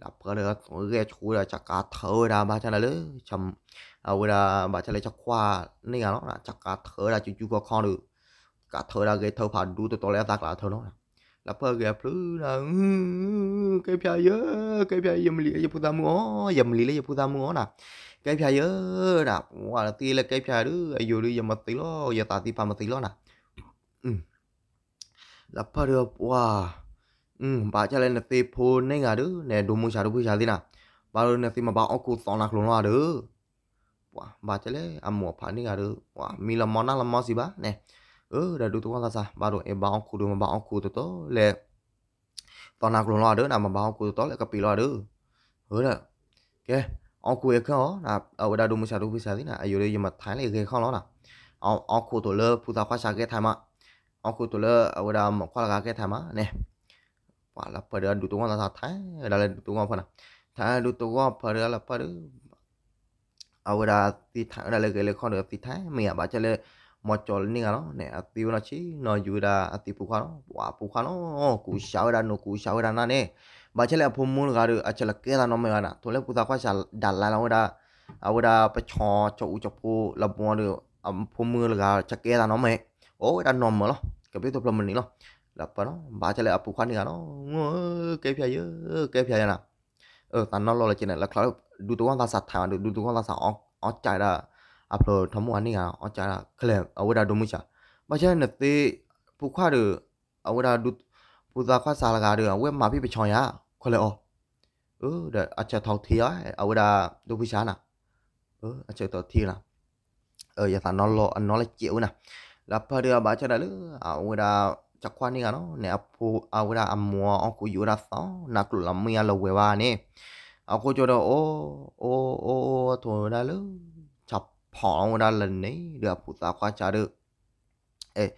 lập cái nữa tôi chú là chắc cả thở ra ba chân là lỡ chầm à bây giờ ba chân lấy chắc khoa nên là nó là chắc cả thở là chú chú có con được cả thở là ghé thở phải đủ tụi tôi lẽ ta là thở nó là phơ ghé plư là cái phía dưới cái phía dưới mình lấy cái phụ ta mua dầm lấy cái phụ ta mua nè ไก่พยาเยอะนะว่าตีละไก่พยาดื้ออายุดื้ออย่ามาตีล้ออย่าตาตีพามาตีล้อนะอืมแล้วพอเดือบว่าอืมป่าจะเล่นตีโพนในงาดื้อเนี่ยดูมือชาดูผู้ชายที่น่ะป่าเล่นตีมาบ้าเอากูสองนักลงว่าดื้อว่าป่าจะเล่นอ่ะหมวกผ่านนี่งาดื้อว่ามีละมอนน่ะละมอนสิบ้าเนี่ยเออเดี๋ยวดูตัวละซะป่าดูเอบ้าเอากูดูมาบ้าเอากูตัวโตเลยตอนนักลงว่าดื้อนะมาบ้าเอากูตัวโตเลยก็ปีล้อดื้อเฮ้ยเนี่ยแกအောင်ကိုရခောနာဝဒဒုမချာဒုဖိစာဒီနာအယိုရယမထိုင်းလေခေခောလောနာအောင်အောင်ကိုတိုလပူတာခွာချာကေထိုင်မအောင်ကိုတိုလဝဒမခွာလာကေထိုင်မနဲပါလာပရဒုတုံနာထိုင်ဒါလေဒုတုံဖနာထိုင်ဒုတုံဖရလာပရအဝဒတိထိုင်ဒါလေကေလေခောတိထိုင်မေဘာချလေမော်ကျော်နေကနော်နဲအတီဝနာချီနော်ယူတာအတီပူခါနော်ဘွာပူခါနော်ကိုရှာဝဒနိုကိုရှာဝဒနာနဲบาเชลพมูลการอาชลเกตานอมเมานะตัวเล็กกูตากว่าจะดันลานเอาดาเอาดาไปชอจูจับผูลำบัวหรืออพมือการชจะเกตานอมเมโอ้ดันนอมเมอเก็บพีตัวพลมันนี่หรอะแล้วปเนาะบาเชลอปุขันนี่กันเนาะเก็พียเยอะเก็บพียนะเออตอนนั้นเราเลยจเจนแล้วคราดูตัวคว่าสัตว์ถามดูตัวคว่าสัตว์อ๋อใจดะอัพโหลทั้งวันนี่ไงอ๋อใจละเคลมเอาเวลาดูมือจ้ะไม่ใช่เนตีผู้ข้าหรือเอาเวลาดูผู้ตาข้าสารกาหรือเว็บมาพี่ไปชอยอะ ừ để đâu 어, 네, nào, ừ 아우다 누구시하나 어, 아차 더티나 ờ giờ thằng nó lo anh nó lại chịu nè là phải đưa bà cho đại lứ à người ta chắc khoan đi cả nó nè phụ à người ta ăn mua ông cụ dụ ra sáu nạp tụ làm mía là quê ba nè ông cô cho đó ô ô ô thôi đại lứ chập họ người ta lần này được phụ ta qua trả được ê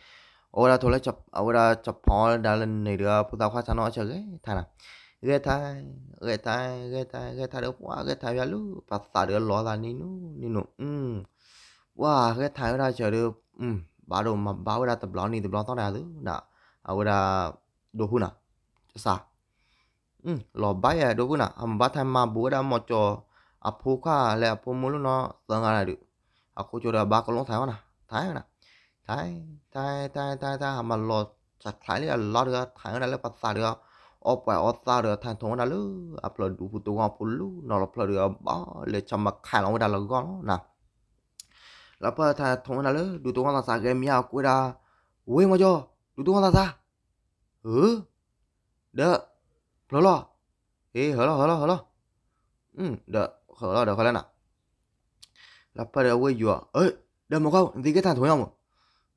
ô ra thôi lại chập ông người ta chập họ đã lần này được phụ ta qua trả nó chơi cái thằng nào เกทายเกทายเกทายเกทายเดี๋ยวว่าเกทายไปลูภาษาเดี๋ยวรอลอนนี่นู้นี่นู่นอืมว่าเกทายเวลาเจอเดี๋ยวอืมบาด์มาบาด์เวลาตบล้อนี่ตบล้อต้องได้ดูน่ะเอาเวลาดูหุ่นอ่ะสาอืมหรอใบอ่ะดูหุ่นอ่ะทำบาดททำมาบัวดำมอจออาผู้ข้าแล้วผู้มูลุนอเสียงอะไรดูอาคุจูดาบารุกลงท้ายวะนะท้ายนะท้ายท้ายท้ายท้ายท้ายทำมารอจะท้ายเรื่องรอเรื่อยท้ายอะไรเรื่องภาษาเรื่อย opa ota được thằng thằng nó lứ upload đủ phụ tụng phụ lứ nó là upload được bỏ để cho mà khai lòng đã là gõ nè là pa thằng thằng nó lứ đủ tụng là sao game nhau của đã quên mà cho đủ tụng là sao ừ được lo lo ê hở lo hở lo hở lo ừ được hở lo được hở lên nè là pa được vừa ơi được một không gì cái thằng thằng không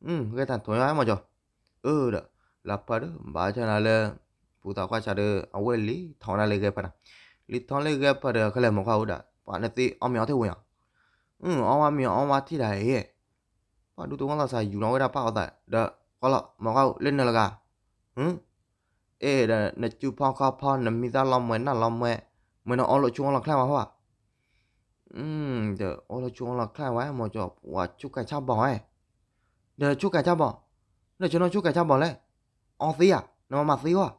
ừ cái thằng ấy mà cho ừ được là pa được bà cho nó lên ปูตาควาชาเดอเอาเวลีถอนอะไรแกปะนะลิถอนเลยแกปะเดอเขาเลยมองเขาด่าปะนตีเอาเหมียวเทวยอ่ะอืมเอาว่าเหมียวเอาว่าที่ไหนปะดูตัวของเราใส่อยู่น้องเวลาป้าเอาแต่เด้อก็ละมองเขาเล่นอะไรกันอืมเอ๊ะเด้อเนจูพ่อข้าพ่อเนมีตาลอมเหมือนน่ะลอมเหมือนเหมือนเอาหลุดช่วงเราแค่มาเพราะว่าอืมเด้อเอาหลุดช่วงเราแค่ไว้มองจบว่าชุกไก่ชอบบ่อยเด้อชุกไก่ชอบบ่เด้อฉันเอาชุกไก่ชอบบ่เลยออซีอ่ะนำมามาซีว่ะ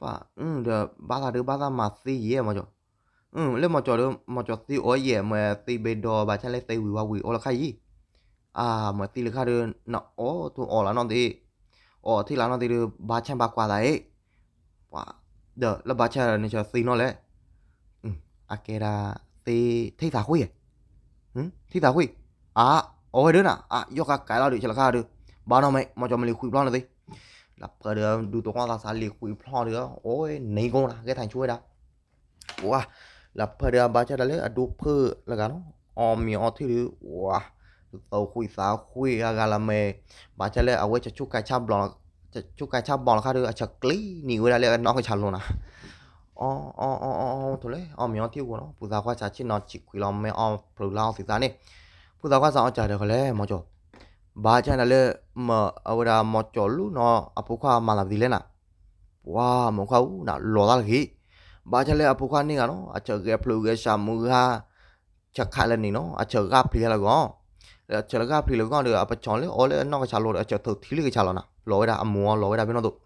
ba ừ được ba là được ba là mà si gì mà cho ừ lên mà cho được mà cho si ở gì mà si bên đồ bà cha lấy si quỳ qua quỳ ô là khai gì à mà si là khai được nó ô tu ô là nó đi ô thì là nó đi được ba cha ba qua đấy ba được là ba cha là nên cho si nó lẽ ừ à kia là si thi thả huy ừ thi thả huy à ô đứa nào à do cả cái là được cho là khai được ba nó mày mà cho mày quỳ lo là gì ลับก็เดี๋ยวดูตัวกองกาซาลีคุยพลอเดี๋ยวโอ้ยนีกงนะแกทานช่วยได้ว้าลับเพื่อเดี๋ยวบาะไดเลยดูเพื่อละกันออมีออที่หรือว้าเตาคุยสาคุยอากาลาเม์บาชาเลยเอาไว้จะชุกกาชาบบอลจะชุกกาชาบบอลค่ะเดี๋ยวจะกลีหนีเวลาเรีอกน้องก็ชันลงนะอ๋ออ๋ออ๋อถุเลยออมีอที่กูเนาะผู้สาวข้าชาชินนอนจิกคุยเราไม่อ๋อปลุกเราสิสานี่ผู้สาวข้าอาใจเด็กเขาเลยมอจบဘာချန်တယ်လေမအဝရာမော်ချော်လူနော်အဖိုခါမလာဒီလဲနာဝါမခွာဦးနာလော်လာခေဘာချန်လေအဖိုခါနေကနော်အချက်ကဖလူကရှာမူဟာချက်ခါလည်းနေနော်အချက်ကဖလီလည်းကောအချက်ကဖလီလည်းကောလေအပချော်လေအော်လေနောက်ကချလို့အချက်ထုတ်သီလေးကချလာနာလော်ဝဲတာအမောလော်ဝဲတာဘင်းတော့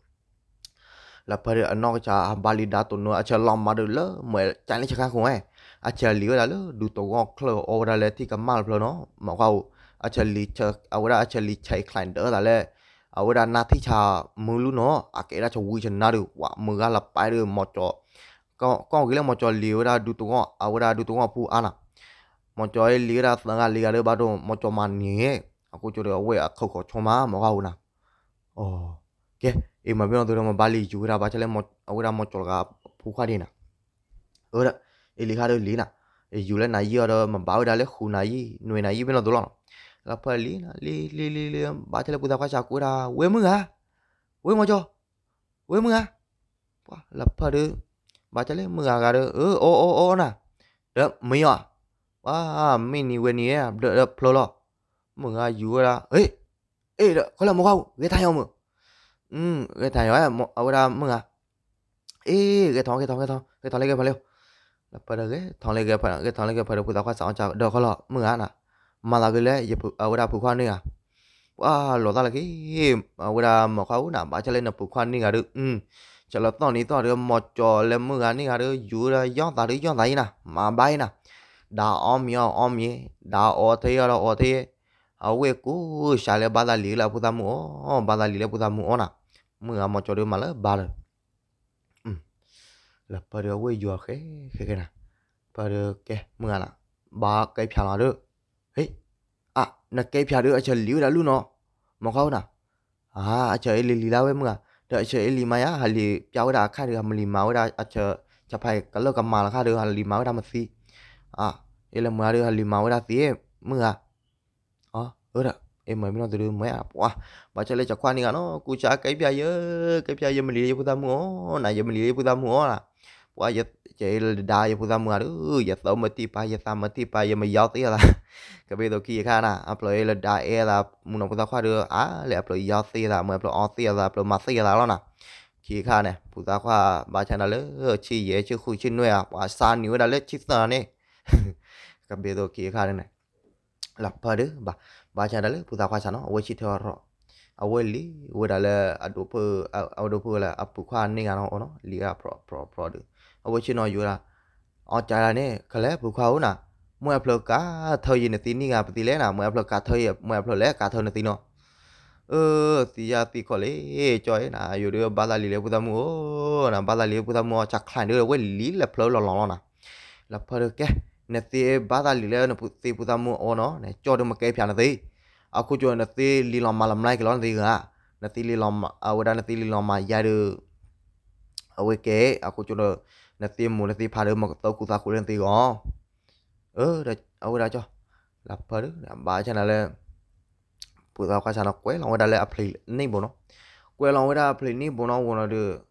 လာဖရအနောက်ကချဘာလီဒါတုန်နောအချက်လောင်မာဒလမွဲချန်လေးချက်ခါခွန်အဲအချက်လီဝဲတာလဒူတော့ကလော်အော်ဒါလေတိကမလဖလနော်မခွာဦး actually awara actually chai client da la awara na thi cha mu lu no akera cha wi na ru wa mu ga la pai ru mo cho ko ko gi le mo cho li ora du tu ngo awara du tu ngo pu ana mo cho e li ra sa ga li ga le ba do mo cho ma ni e aku cho de we a khau ko cho ma mo ga una oh ke e ma bi no do ma bali ju ra ba cha le mo awara mo cho ga pu kha de na ora e li ga le li na e ju le na yi ora ma ba ora le khu na yi nwe na yi bi no do lo La palina, li, li, li, li, batele cu dafa shakura, ue mânga, ue mojo, ue mânga. Pa, la părâ, batele mânga gară, ă, o, o, o, na. Dă, mâioa. Pa, mini veni e, dă, dă, plolo. Mânga iura, ei, ei, dă, colă mă gau, e tai omă. Ừ, cái thầy nói là một ở ra mừng à. Ê, cái thằng cái thằng cái thằng cái thằng lấy cái phải liêu. Là phải được cái thằng lấy cái phải cái thằng lấy cái phải được cái thằng cái sáu chào được khó lọ mừng à nè. mà là cái lẽ à à phụ khoa 말하길래 이제 우리가 북한이야 와 로달기 우리가 먹고 나 마찰레나 북한이가르 음 chợ lập tao ní tao được ừ. một trò lên mưa anh ấy được dù là gió ta được gió này nè mà bay nè đã om nhau om nhé đã ở thế ở ở thế ở quê cũ xài là ba la lý là phụ ta mua ba la lý là phụ ta mua nè mưa mà trò được mà lỡ ba rồi ừ. là phải được quê vừa khé khé cái nè phải được cái mưa nè ba cái phe nào được à na kei pia được chơi liu đã luôn nó mà khâu nè à chơi lì lì lao em ngà đợi chơi lì mai á hà lì cháu đã khai được hầm lì máu đã à chờ chấp hay cả lô cầm mà là khai được hà lì máu đã mất xí à đây là mua được hà lì máu đã xí em mưa à à ớ đó em mới nói từ đưa mới à quá bà chơi lấy chọc khoan đi ngà nó cú chả cái bia giờ cái bia giờ mình lì cho cô ta mua này giờ mình lì cho cô ta mua là ว่าจะจะได้จะพูดทำเมื่อหรืออย่าสมัติไปอย่าสมัติไปอย่ามายอดีละก็ไป็นตัวขี้ข้าน่ะอัปโหลดได้เอลวมึงน้องพูดข้าเดืออ่ะเลยอัปลอยอดีละเหมือนอัปโหลดออสีละอัปโหลดมาสีละแล้วน่ะขี้ข้าเนี่ยพูดข้าบาชน่ะเลยชี้เย่ชี้คุยชี้หน่วยอว่าซานิวได้เลยชี้ตานี่ก็ไป็นตัวขี้ข้าเนี่ยหลับพอดีบ่าบาชนะเลยพูดข้าฉันเนาะเวชิตเทอรอเอาไว้ลีเวลาเลยอดูเพื่อเอาดูเพื่อแหละอับปุ๊กคานนี่กันเอาเนาะลีอาพรอพรอพรอดูအဝချင်းတော်ယူလာအော်ကြာလာနဲ့ကလဲဘူခါဦးနာမွဲဖလော့ကာထော်ရင်တီနီကပတိလဲနာမွဲဖလော့ကာထော်ရမွဲဖလော့လဲကာထော်နေတီနော်เออตียาตีก็เลยจอยนะอยู่เรือบาลาลีเลยพุทธมูนะบาลาลีพุทธมูจักขันเรือเว้ยลีละเพลอหลอนๆนะละเพลอแกနသေးဘာသာလီလဲနပုသေးပူသမအောနော်နဲကြော်တော့မကဲဖြာနသေးအခုကြော်နသေးလီလောင်မလမလိုက်လောနသေးကနသေးလီလောင်အဝဒနသေးလီလောင်မရရအဝဲကဲအခုကြော် là tiêm một là tiêm hai đứa mà tôi cũng ta cũng lên tiêm gõ ơ để ở đây cho là phở đứa làm bài cho này là bữa tao cái sao nó quế lòng ở đây là apply ní bộ nó quế lòng ở đây apply ní bộ nó bộ nó được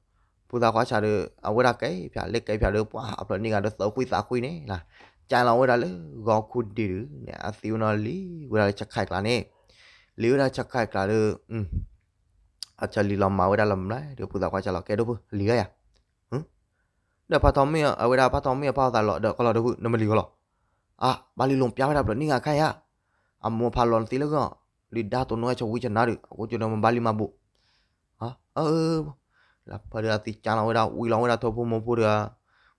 bữa tao cái sao được ở đây cái phải lấy cái phải được quá apply ní là được tao quy ta quy nè là cha lòng ở đây là gõ khuôn đi đứa nè siêu nó lý bữa đây chắc khai là nè lý ở đây chắc khai là được ừ อาจจะลีลอมมาไว้ได้ลำไรเดี๋ยวพูดแต่ว่าจะหลอกแกดูปุ๊ลีก็อย่าดี๋ยวพาทอมเมียเอาเวลาพาทอมเมียพาตาหล่อเดี๋ยวก็หลอเดี๋ยวนั่นมันลีก็หล่ออ่ะบาลีลงพยาวให้ดับเดี๋ยวนี่ไงใครอะอ่ะมัวพาลอนตีแล้วก็ลีดาตัวน้อยชาวิชนะดิกูจะนำมันบาลีมาบุอ่ะเออแล้วพอเดี๋ยวติดจานเอาเวลาอุ้ยลองเวลาทัวพูมพูเดี๋ยว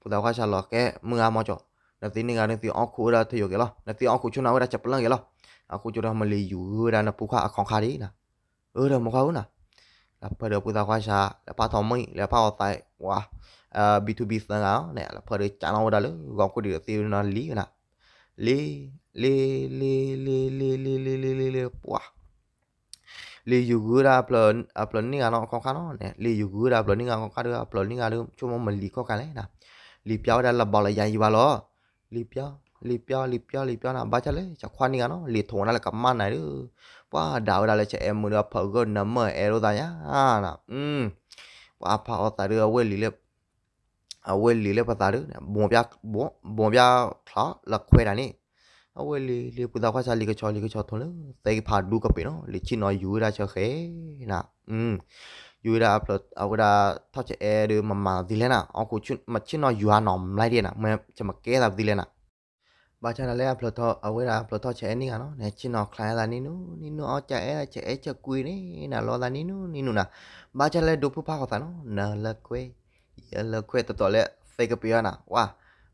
พูดเอาข้าฉานหลอดแกมึงอามาจ่อนวตีนี่ไงนาทีออกคู่เวลาเที่ยวกันหรอนวตีออกคู่ช่วงนั้นเวลาจับเรื่องกันหรออ่ะกูจะนัำมันลีอยู่เวลาเนี่ยผู้ข้าของข้าดีนะเออเดี๋ยวมึงเขานะแล้วพอเดี๋ยวพูดเอาข้าฉันแล้วพาทอมมี่แล้วพาออาไตว้า uh, B2B သံဃာနဲ့အဖော်ရချာလောဒါလေကောင်းကိုဒီသေနာလီနာလေလေလေလေလေလေလေလေလေလေပွာလေယူဂူရာပလန်အပလန်နီကနော်ခေါခါနော်နဲ့လေယူဂူရာပလန်နီကခေါခါတော့ပလန်နီကလည်းချုံမလီခေါခါလဲနာလီပြောတဲ့လဘလရန်ယူပါလောလီပြောလီပြောလီပြောလီပြောနာဘာချလဲချခွာနီကနော်လီထုံနာလကမနိုင်လူပွာဒါဝဒါလဲချအဲမွန်ရဖောက်ကနမအဲရိုဒါယာအာနာอืมပွာဖောက်တာရဝဲလီလဲအဝဲလီလေပတာရဘွန်ပြဘွန်ဘွန်ပြခလာလခွဲတာနေအဝဲလီလေပူတာခွာချလီကချောလီကချောထုံးလေသိဖာဒူကပေနော်လေချီနော်ယူရာချခဲနာอืมယူရာအပလော့အဝဒါထောက်ချအဲဒမမဒီလဲနာအော်ကိုချွမချီနော်ယူဟာနော်မလိုက်ရနာမချမကဲတာဒီလဲနာဘာချန်လဲအပလော့ထောက်အဝဲရာအပလော့ထောက်ချအဲနေကနော်နဲချီနော်ခလိုင်းလာနီနူနီနူအော်ချအဲချဲအဲချကွေနေနာလောလာနီနူနီနူနာဘာချန်လဲဒူဖူဖာခေါ်တာနော်နာလက်ကွေလခွေတော်တော်လဲဖေကပြရနာဝါ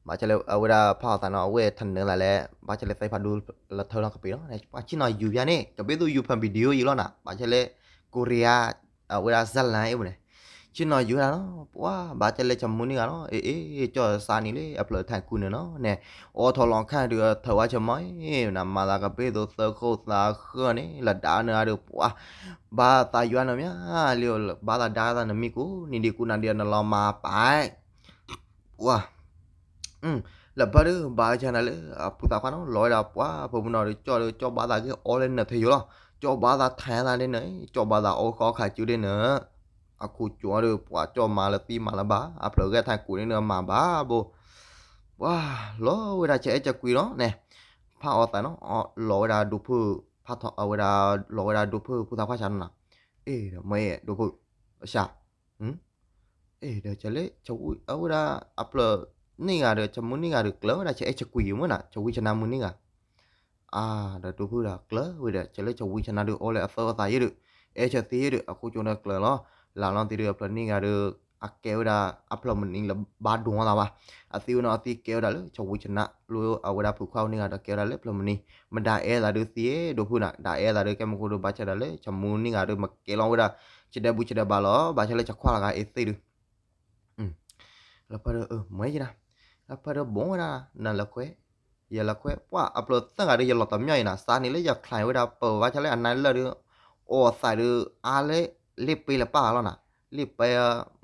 ဘာချလဲအဝရဖောက်တာနော်အဝဲထန်နေလာလဲဘာချလဲဖိုက်ဖာဒူလထောလောက်ပြနော်နေပါချင်နော်ယူပြန်နေတပေးသူယူဖန်ဗီဒီယိုယူလောနာဘာချလဲကိုရီးယားအဝရဇလန်အေးမလဲချင်းတော့ယူတာနော်ပွာဘာချက်လက်ချမုန်နီကတော့အေးအေးကြော်စာနီလေအပလထန်ကူနေနော်နဲအော်ထော်လောင်ခန့်တူထဝါချမိုင်းနာမလာကပေးတော့သခုတ်သာခရနေလဒါနာတို့ပွာဘာတာယူနော်မြာလျောဘာတာဒါတာနမီကိုနီဒီကူနန်ဒီနလောမာပိုင်ပွာอืมလဘရဘာချန်နယ်ပူတာခနော်လော်ရပွာဘုံနော်ကြော်ကြော်ဘာတာကအော်လဲနေသေးရောကြော်ဘာတာထိုင်တာနေနော်ကြော်ဘာတာအော်ခေါခါကျူးနေနော် aku cua de pua cho ma le pi ma la ba aplo ga tha ku ni na ma ba bo wa lo we da che cha kui no ne pha o ta no lo we da du phu pha tho we da lo we da du phu phu ta pha chan na e da me du phu sha hm e da cha le cha u a we da aplo ni ga de cha mu ni ga de klo da che cha kui mo na cha wi cha na mu ni ga a da du phu da klo we da cha le cha wi cha na de o le a so ta ye de e cha ti ye de aku chu na klo lo ลาลองติเรือพลันนิงอะไรอเกลดาอพลมันนิงแล้วบาดดวงอะไรวะอิติวน้อาทิตย์เกลดาเลยชาววิชนะรู้เอาเวลาผูกเข้าเน่้อเกลดาเลยพลมันนี่มันด่าเอลาดูเสียดูพูนัได่าเอลาดูแ่มันคนดูบาชะดาเลยชมมูนิงอะไรมาเกลองเวลาจะได้บุชได้บาลอบาชะเลยจะคว้าละกันเอสติดูอืมแล้วพอเออเมื่อไงนะแล้วพอเราบ่งนะนั่นละคุยยาละคุยว่าอัปโหลดตั้งอะไรยาหลอตั้อยังไงนะสานี่เลยอยากคลายเวลาเปิดว่าชะเลยอันนั้นเลยหรือโอ้ใส่หรืออะไรรีบไปละป้าแล้วนะรีบไป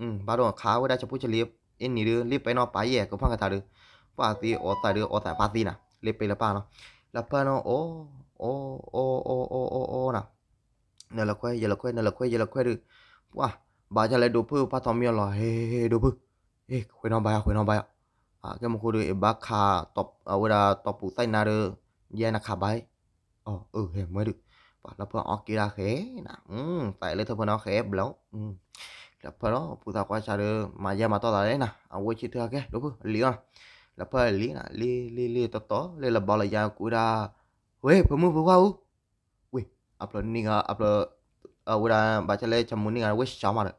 อืมบาดอนขาไว้ได้จะพูดจะรีบเอ็นนี่ดื้อรีบไปนอป้ายแย่ก็พังกระถาดื้อป้าตีออสายดื้อออสายป้าตีนะรีบไปละป้าเนาะละป้าเนาะโอ้โอ้โอ้โอ้โอ้โอ้โอ้น่ะเนละควายเยละค่ายเนละควายเยละควายดื้อว้าบาจะเลยดูพื้ป้าทอมมีอรอเฮ้ดูพื้เฮ้คคุยนอนไปอ่ะคุยนอนไปอ่ะอ่ะแกมาคุยดูเอ็บบักขาตบเอาเวลาตบปูไส้นาเดือแย่นะขาใบอ๋อเออเห็นไหมดือ 라퍼 아끼라 해. 음, tại thôi nó khẽ lắm. 음. 라퍼로 부다 과샤르 마야 mà to là đấy nè. À quay chị thưa cái, đúng không? Lý à. La퍼 lý nè, lý lý lý to to, lý là bao là ya của ra. Ui, phải mua vừa qua u. Ui, upload ni à, upload à của ra bà chả lê chăm muốn ni à quay sáu mà đấy.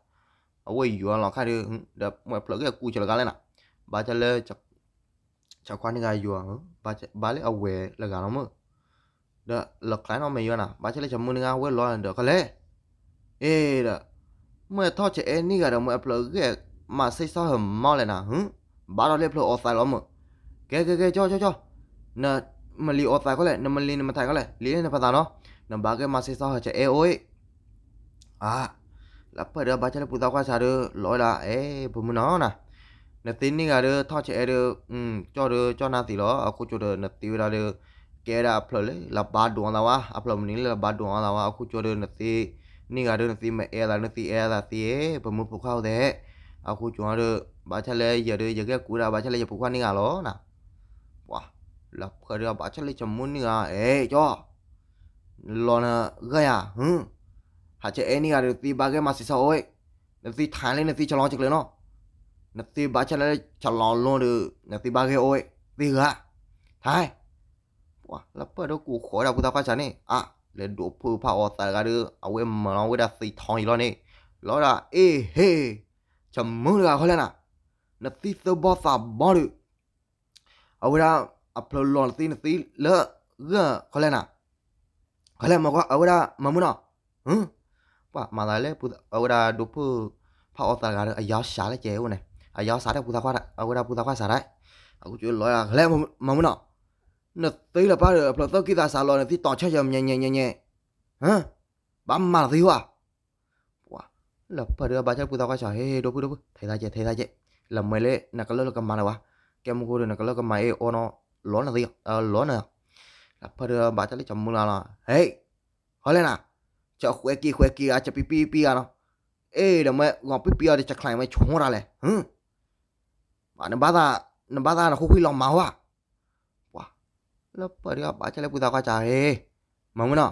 À quay vừa là khai được, ừ, đập upload cái cu chờ là cái này nè. Bà chả lê chả chả quan ni à vừa, bà bà lê ở quê là gà nó mơ đó lật lại nó mày na bà chỉ lấy chấm mưa ngang với lo được có lẽ ê đó mày thọ trẻ em ní cả đồng mày upload cái mà xây sao hầm mau lại nà hứ bà đó lấy upload sai lắm mà cái cái cái cho cho cho nè mà li offline có lẽ nè mà li nè mà thay có lẽ li nè phải tao nó nè bà cái mà xây sao hả trẻ em ôi à lắp phải đưa bà chỉ lấy phụ tao qua xả đưa lỗi là ê phụ nó nè nè tin ní cả đưa thọ trẻ đưa ừ cho đưa cho na tỷ đó ở khu chỗ đưa nè tiêu ra đưa kera aplo le là ba duan la wa aplo ni là ba duan la wa aku cho de na ti ni ga de na ti me e la na ti e la ti e pa mu pu khao à, aku cho de ba cha le giờ de giờ cái cú đã ba cha le giờ pu khâu ni cả lo na wa là phải được ba cha le chấm mun ni cả, e cho lo na ga à, hm ha che e ni ga de ba cái ma si sa oi na ti thai le na ti cho lo chik le no na ti ba cha le cho lo luôn được, na ti ba cái oi ti hả, thai Wah, lepas dah aku kau dah aku tak pasal ni. Ah, le 20 pa otak ada. Awe mau dah si tong ilo ni. Lo dah eh he. Cemu dah kau lah na si sebab sabar. Awe dah upload lon si na si le ge kau lah na. Kau lah mau kau awe dah mamu na. Hmm? Wah, malah le awe dah 20 pa otak ada. Ayah syarat je aku ni. Ayah syarat aku tak kau. Awe dah aku tak kau syarat. Aku cuci lo lah. Kau lah mamu na. nó tí là ba được là tao kia xả lò này thì tỏ cho giờ nhẹ nhẹ nhẹ nhẹ hả bám mà là thiếu à wow là ba được ba chắc tao cái trò hê hê đâu đâu thấy ra chứ thấy ra chứ là mày lệ là cái là cầm mà này quá kem mua được là cái lơ cầm mày ô nó lớn là gì à ờ, lớn nè là ba được bà chắc lấy chồng mua là hê hỏi lên à cho khỏe kia khỏe kia à cho pi pi pi à nó ê là mày ngọc pi pi à để chắc khai mày chống ra này hả? mà nó bắt ra nó bắt ra nó không quy lòng máu à လောပရိယပါချလေပူတာကကြရဲမမနာ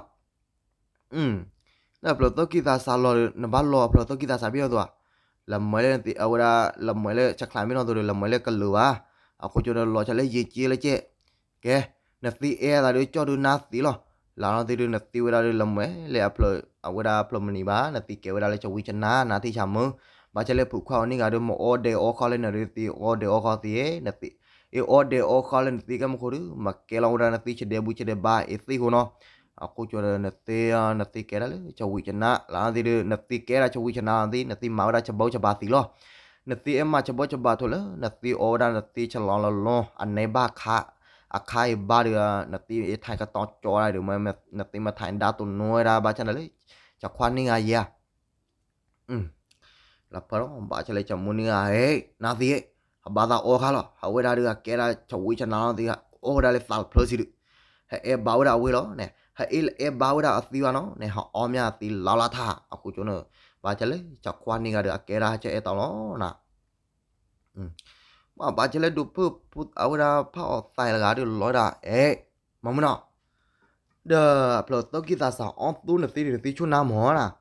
อืมနော်ဘလတော့ကိတာစာလောနဘလောဘလတော့ကိတာစာပြောတော့လမွဲလေတီအဝရာလမွဲလေချက်ခလာမင်းတို့လမွဲလေကလူပါအခုကျွန်တော်လောချလေရေးကြီးလေကျဲကဲနသီအဲလာတို့ကြော်တို့နာသီလောလာတော့တီတို့နသီဝရာတို့လမွဲလေအပလအဝရာပလမနီပါနသီကဲဝရာလေချဝီချနာနာတိချမဘာချလေဖုခေါနိကတို့မောဒေအောခေါလေနရတီအောဒေအောခေါတီနသီ e o de o kalen ti kam khoru makela ura na ti che de bu che de ba e ti hono aku cho de na ti na ti kera le cho wi chana la ti de na ti kera cho wi chana ti na ti ma ra cho bo cho ba ti lo na ti em ma cho bo cho ba tho le na ti o da na ti cha lo lo lo an ne ba kha อาคายบาเรือนาตีไทยก็ตอจอได้หรือไม่นาตีมาถ่ายดาตุนน้อยดาบาชันเลยจากควันนี่ไงยะอืมแล้วพอเราบาชันเลยจำมูนี่ไงนาตีဘာသာအော်ခါလားဟဝဲဒါတွေကကဲတာချဝေးချနာတေကအော်ဒါလေဖာဖလိုစီလူဟဲအဲဘာဝဒါဝေလောနဲဟဲအဲဘာဝဒါအသီဝနော်နဲဟောအောမြသီလာလာသာအခုကျွန်တော်ဘာချလဲချခွာနေကတဲ့ကဲတာချဲအဲတောင်းလောနာอืมဘာဘာချလဲဒုပပုအဝဒါဖောက်ဆိုင်လာတဲ့လောဒါအဲမမနော်ဒါဖလိုတော့ကိတာဆောင်အောင်သူနဲ့သီတွေသီချွနာမောလား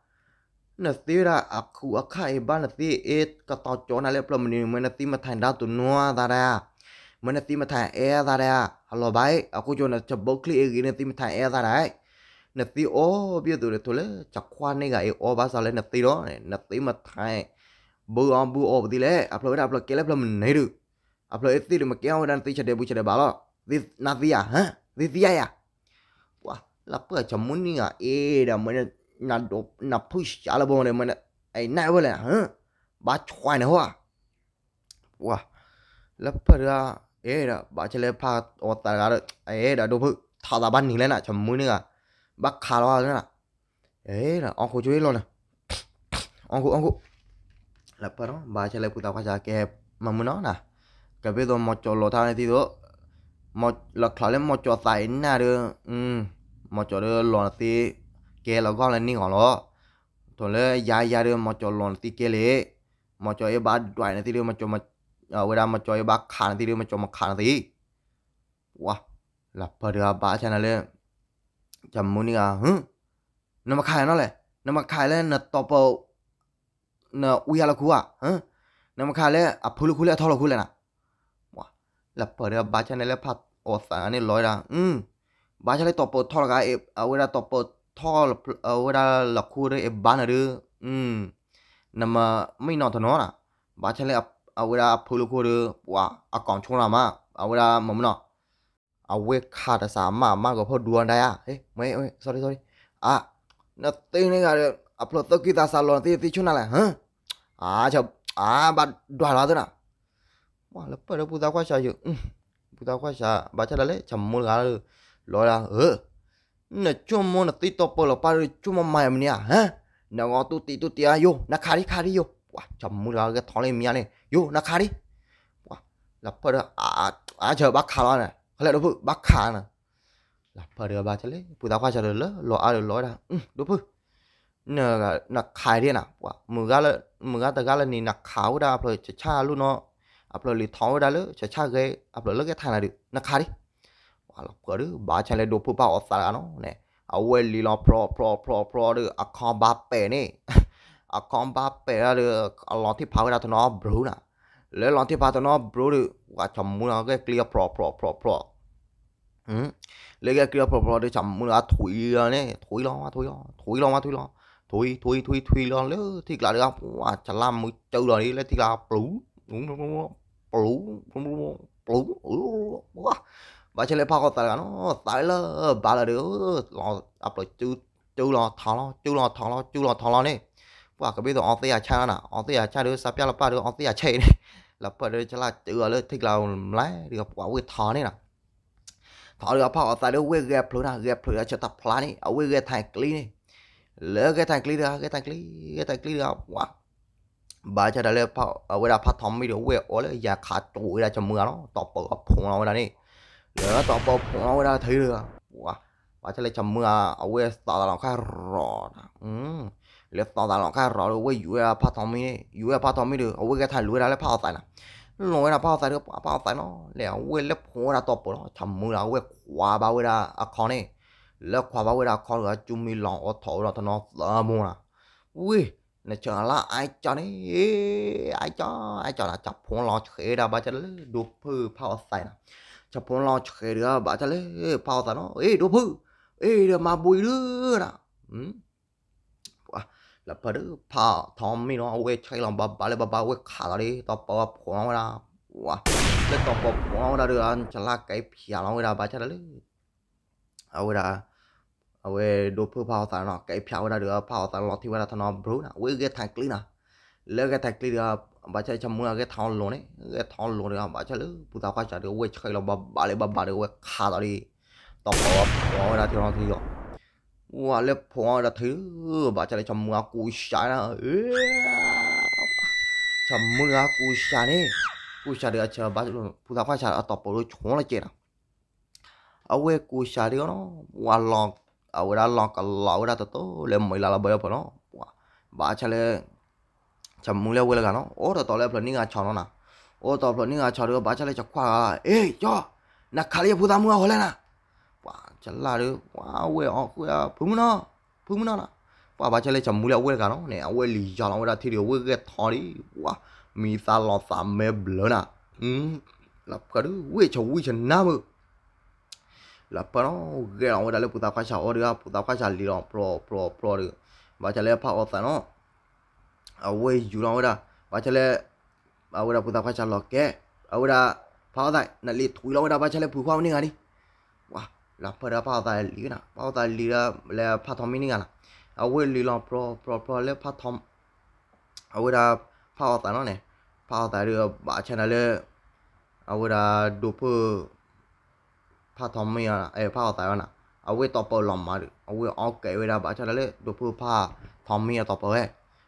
นสิระอักคูอักไข่บ้านนสิเอตกตอจอนาเลปลมนิมนสิมาถ่ายดาวตุนัวตาดามนสิมาถ่ายเอตาดาฮัลโหลบายอักคูจนจะบกคลีเอกินสิมาถ่ายเอตาดานสิโอเบียดูเลยตัวเลยจักควันนี่ไงโอบาสาเลนสิโนนสิมาถ่ายบูออมบูโอปติเลยอัพโหลดอัพโหลดเกลปลมนิรุอัพโหลดสิมาเกี่ยวดันสิเฉดบุเฉดบาลอดินาซิยาฮะดิซิยาว้าลับเปิดจมุนนี่ไงเอดามนนั่ะน่ะพุชอะลรบอาเลยมันไอ้นายว่เลยฮะบ้าดควายเนวะว้าแล้วพอเรื่อเอ้ยนะบาดเจ็บพากอวตารกันเอ้ยนะดูพุท่าตาบัานนี่เลยนะชมมือนี่ก็บ้าขาวเลยนะเอ้ยนะองคุช่วยเลยนะองคุองคุแล้วพอเราบ้าดเจ็บพุตาวขาแก่มันมือน้องนะก็เป็นตัวมอจอลท่าในที่ตัวมอ หลักคราวเล่นมอจอใส่หน้าเรื่องมอจอเรื่องหลอนทีเกลก็เลยนี่ของเราตัวเลยยายาเรื่องมาจอลอนตีเกเลมาจอยบาดด้วยนะที่เรื่องมาจอมาเวลามาจอยบาขานที่เรื่องมาจอมาขานทีว้าหลับพอเดือบาชนะเลยจำมุนี่อ่ะฮึนมาขายนั่นแหละนมาขายแล้วนตอปนอุยาลรคูอ่ะฮึนมาขายแล้วอพูลคุเลยทอลคุเลยนะว้าหลับพอเดือบาชนะเลยพัดโอสังอันนี้ลอยละอืมบาชนะเลยตอปทอลกาเอเวลาตอปท่อเวลาหลักคู่เรื่อบ้านหรืออืมนั่นมาไม่นอนถนนอ่ะบ้านเช่นเลยเอาเวลาพูดคู่เรือว่าอากอนช่วงรามาเอาเวลาหมอม่นาะเอาเวขาดสามมามากกว่าพอดวนได้อ่ะเฮ้ยไม่เอ้ย sorry sorry อ่ะนัตตีนี่ก็เรื่ออัพโหลดตกีตาซาลอนที่ที่ชงนันแหละฮะอ่าชอบอ่าบัดดวาลาตัวน่ะว่าแล้วเปิดแล้วพูดตาข้าวชาอยู่พูดตาข้าวชาบ้านเช่นเลยชมมูลกันเลยรอละเออ nè chua mô nà tí tò bò lò bà rì chua mô mày mì à hả nè ngó tu tí tu tí à yô nà khá đi khá đi yô quá chầm mù là cái thó lên mì à nè yo nà khá đi quá là bà rì à à chờ bác khá lo nè khá lẹ đô phụ bác khá nè là bà rì bà chá lê bù tà khoa chá lờ lỡ lò à lờ lói đà ừ đô phụ nè nà khá đi nà quá mù gà lờ mù gà tà gà lờ nì nà khá đà bà chá chá luôn nó à bà rì thó ra lỡ chá chá ghê à bà lỡ cái thằng là được nà khá đi ลกรบาชเลดูผู้ป่าอสานเนี่ยเอาเวลีลอพรอพรอพรอพรอหรืออะคอมบาเปนี่อะคอมบาเปหรือลองที่พาวเวลาทนอบรูนะแล้วลองที่พาทนอบรูหรือว่าจำมือเราแกเคลียพรอพรอพรอพรออืมแลยวแกเคลียพรอพรอได้อจำมือเราถุยเนี่ยถุยลอมาถุยลองถุยลอมาถุยลอถุยถุยถุยถุยลองแล้วที่กลาเรือว่าจะล่ามมือเจ้าเลยเล้วที่กลาปลุกปลุกปลุกปลุกปลุกอือว้าว่าเชลีพ่อก็ตายกันโอ้ตายเลยบาลเดือหลออัปเลยจูจูรอทองรอจูรอทองรอจูรอทองรอเนี่ว่าก็ไม่ตัวออกเสียชาแล้ะออกเสียชาหรือสับยาลับป้าดรือออกตสียเชยนี่ลับป้าเดือจะละเจือเลยที่เราไล่เดีอกว่าวิทอนี่น่ะทอเดือพ่อก็ตายเดือเวเกพลุน่ะเกพลุจะตัดพลานี่เอาเวเกไทยกลีนี่เลือเกไทยกลีเดียวเกไทยกลีเกไทยกลีเดียวว้าบาจะได้เลยพ่อเวลาพัดทอมไม่เดี๋ยวเวโอ้เลยอย่าขาดตัวเวลาจะเมื่อเนาะต่อเปิดพุงเราเวลานี่เหลืวต่อปอบขอเราไว้ได้ถือเรือว้าว้าจะเลยจำเมื่อเอาไว้ต่อตาหลังแค่รอดอืมเหล้อต่อตาหลังแค่รอดเอาไว้อยู่ไอ้พ่อทอมมี่อยู่ไอ้พ่อทอมมี่ดูเอาไว้ก็ถ่ายรวยได้เล้วพ่อใส่นะรลงได้นะพ่อใส่เถอะพ่อใส่เนาะแล้วเอาไว้เล้วผัวได้ต่อปอบจำเมื่อเอาไว้คว้าบ้าเวลาอคอนี่แล้วคว้าบ้าเวลาคอนก็จุ่มมีหลงอัดถอยหลงถนอมสามัวนะอุ้ยในเชิงละไอ้จอนี่ไอ้จอไอ้จอนาจับพวงรอเขยดาบาจะดูพื้นพ่อใส่นะจะพอลองเฉเดือบาจะเลยเผาตาเนาะเอ้ดูพื้เอ้เดือมาบุยเดือนะอืมวแล้วพอดือพาทอมมี่เนาะเอาไว้ใช้ลองบาบาเลยบาบาไว้ขาเราดิต่อปอบของเราละว้าแล้วต่อปอบของเราเดือนจะลากไก่เพียเอาเวลาบาจะเลยเอาเวลาเอาไว้ดูพื้เผาตาเนาะไก่เพียเวล้เดือเผาตาหลอที่เวลาทนอมบรูนะเว้ยแกทางกลินนะเลิกแกทางกลินเดือ baca macam mula ke tahun lo ni ke tahun lo ni baca lu putar kaca dia we cakap lo balik balik we kata di toko orang dah tiada tu yo wah le pun dah tu baca macam mula aku syana macam mula aku syana aku syana dia cakap baca lu putar kaca atau perlu cuma lagi lah awe aku syana dia no wah long awe dah long kalau dah tu le mula lah bayar pun no wah baca le ချမူလဲဝဲလကနော်အော်တော်တော်လဲဖလနင်းကချောင်းနော်နာအော်တော်ဖလနင်းကချောင်းတော့ဘာချလဲချခွာအေးယောနာခါလေးဖူသားမူဟောလဲနာပွာချလာတော့ဝါဝဲအော်ခွာဖူမနော်ဖူမနော်လားပွာဘာချလဲချမူလဲဝဲလကနော်နဲအဝဲလီကြောင်းဝဲတာထီရဝဲကဲထော်ဒီဝါမီသာလောသာမဲဘလနာဟင်းလာကရဝဲချဝဲချနာမလာပရောဂဲအောင်ဝဲတာလဲပူသားခွာချအော်ဒီကပူသားခွာချလီတော့ပရောပရောပရောဘာချလဲဖောက်အော်သန်နော်เอาไว้ยู่รองเวลาว่าจะเลยเอาเวลาพูดภาษาหลอกแกเอาเวลาพ่ได้นั่นลีถุยเรางเวลาว่าจะเลยพูดความนี่งนนีิว้าแล้วพอเราพ่ได้ลีนะพา่ได้ลีแล้วพ่ทอมมี่นี่งไนล่ะ เอาไว้ลีลองพรอพรอพรอแล้วพ่ทอม เอาเวลาพ่ได้นั่นเนี่ยพ่ได้เรื่อบ้าชนะเลยเอาเวลาดูเพื่อพ่ทอมมี่อ่ะเออพา่อใจวะนะเอาไว้ต่อเปล่องมาดูเอาไว้ออกเกยเวลาบ้าชนะเลยดูเพื่อพ่ทอมมี่ต่อเปลเลย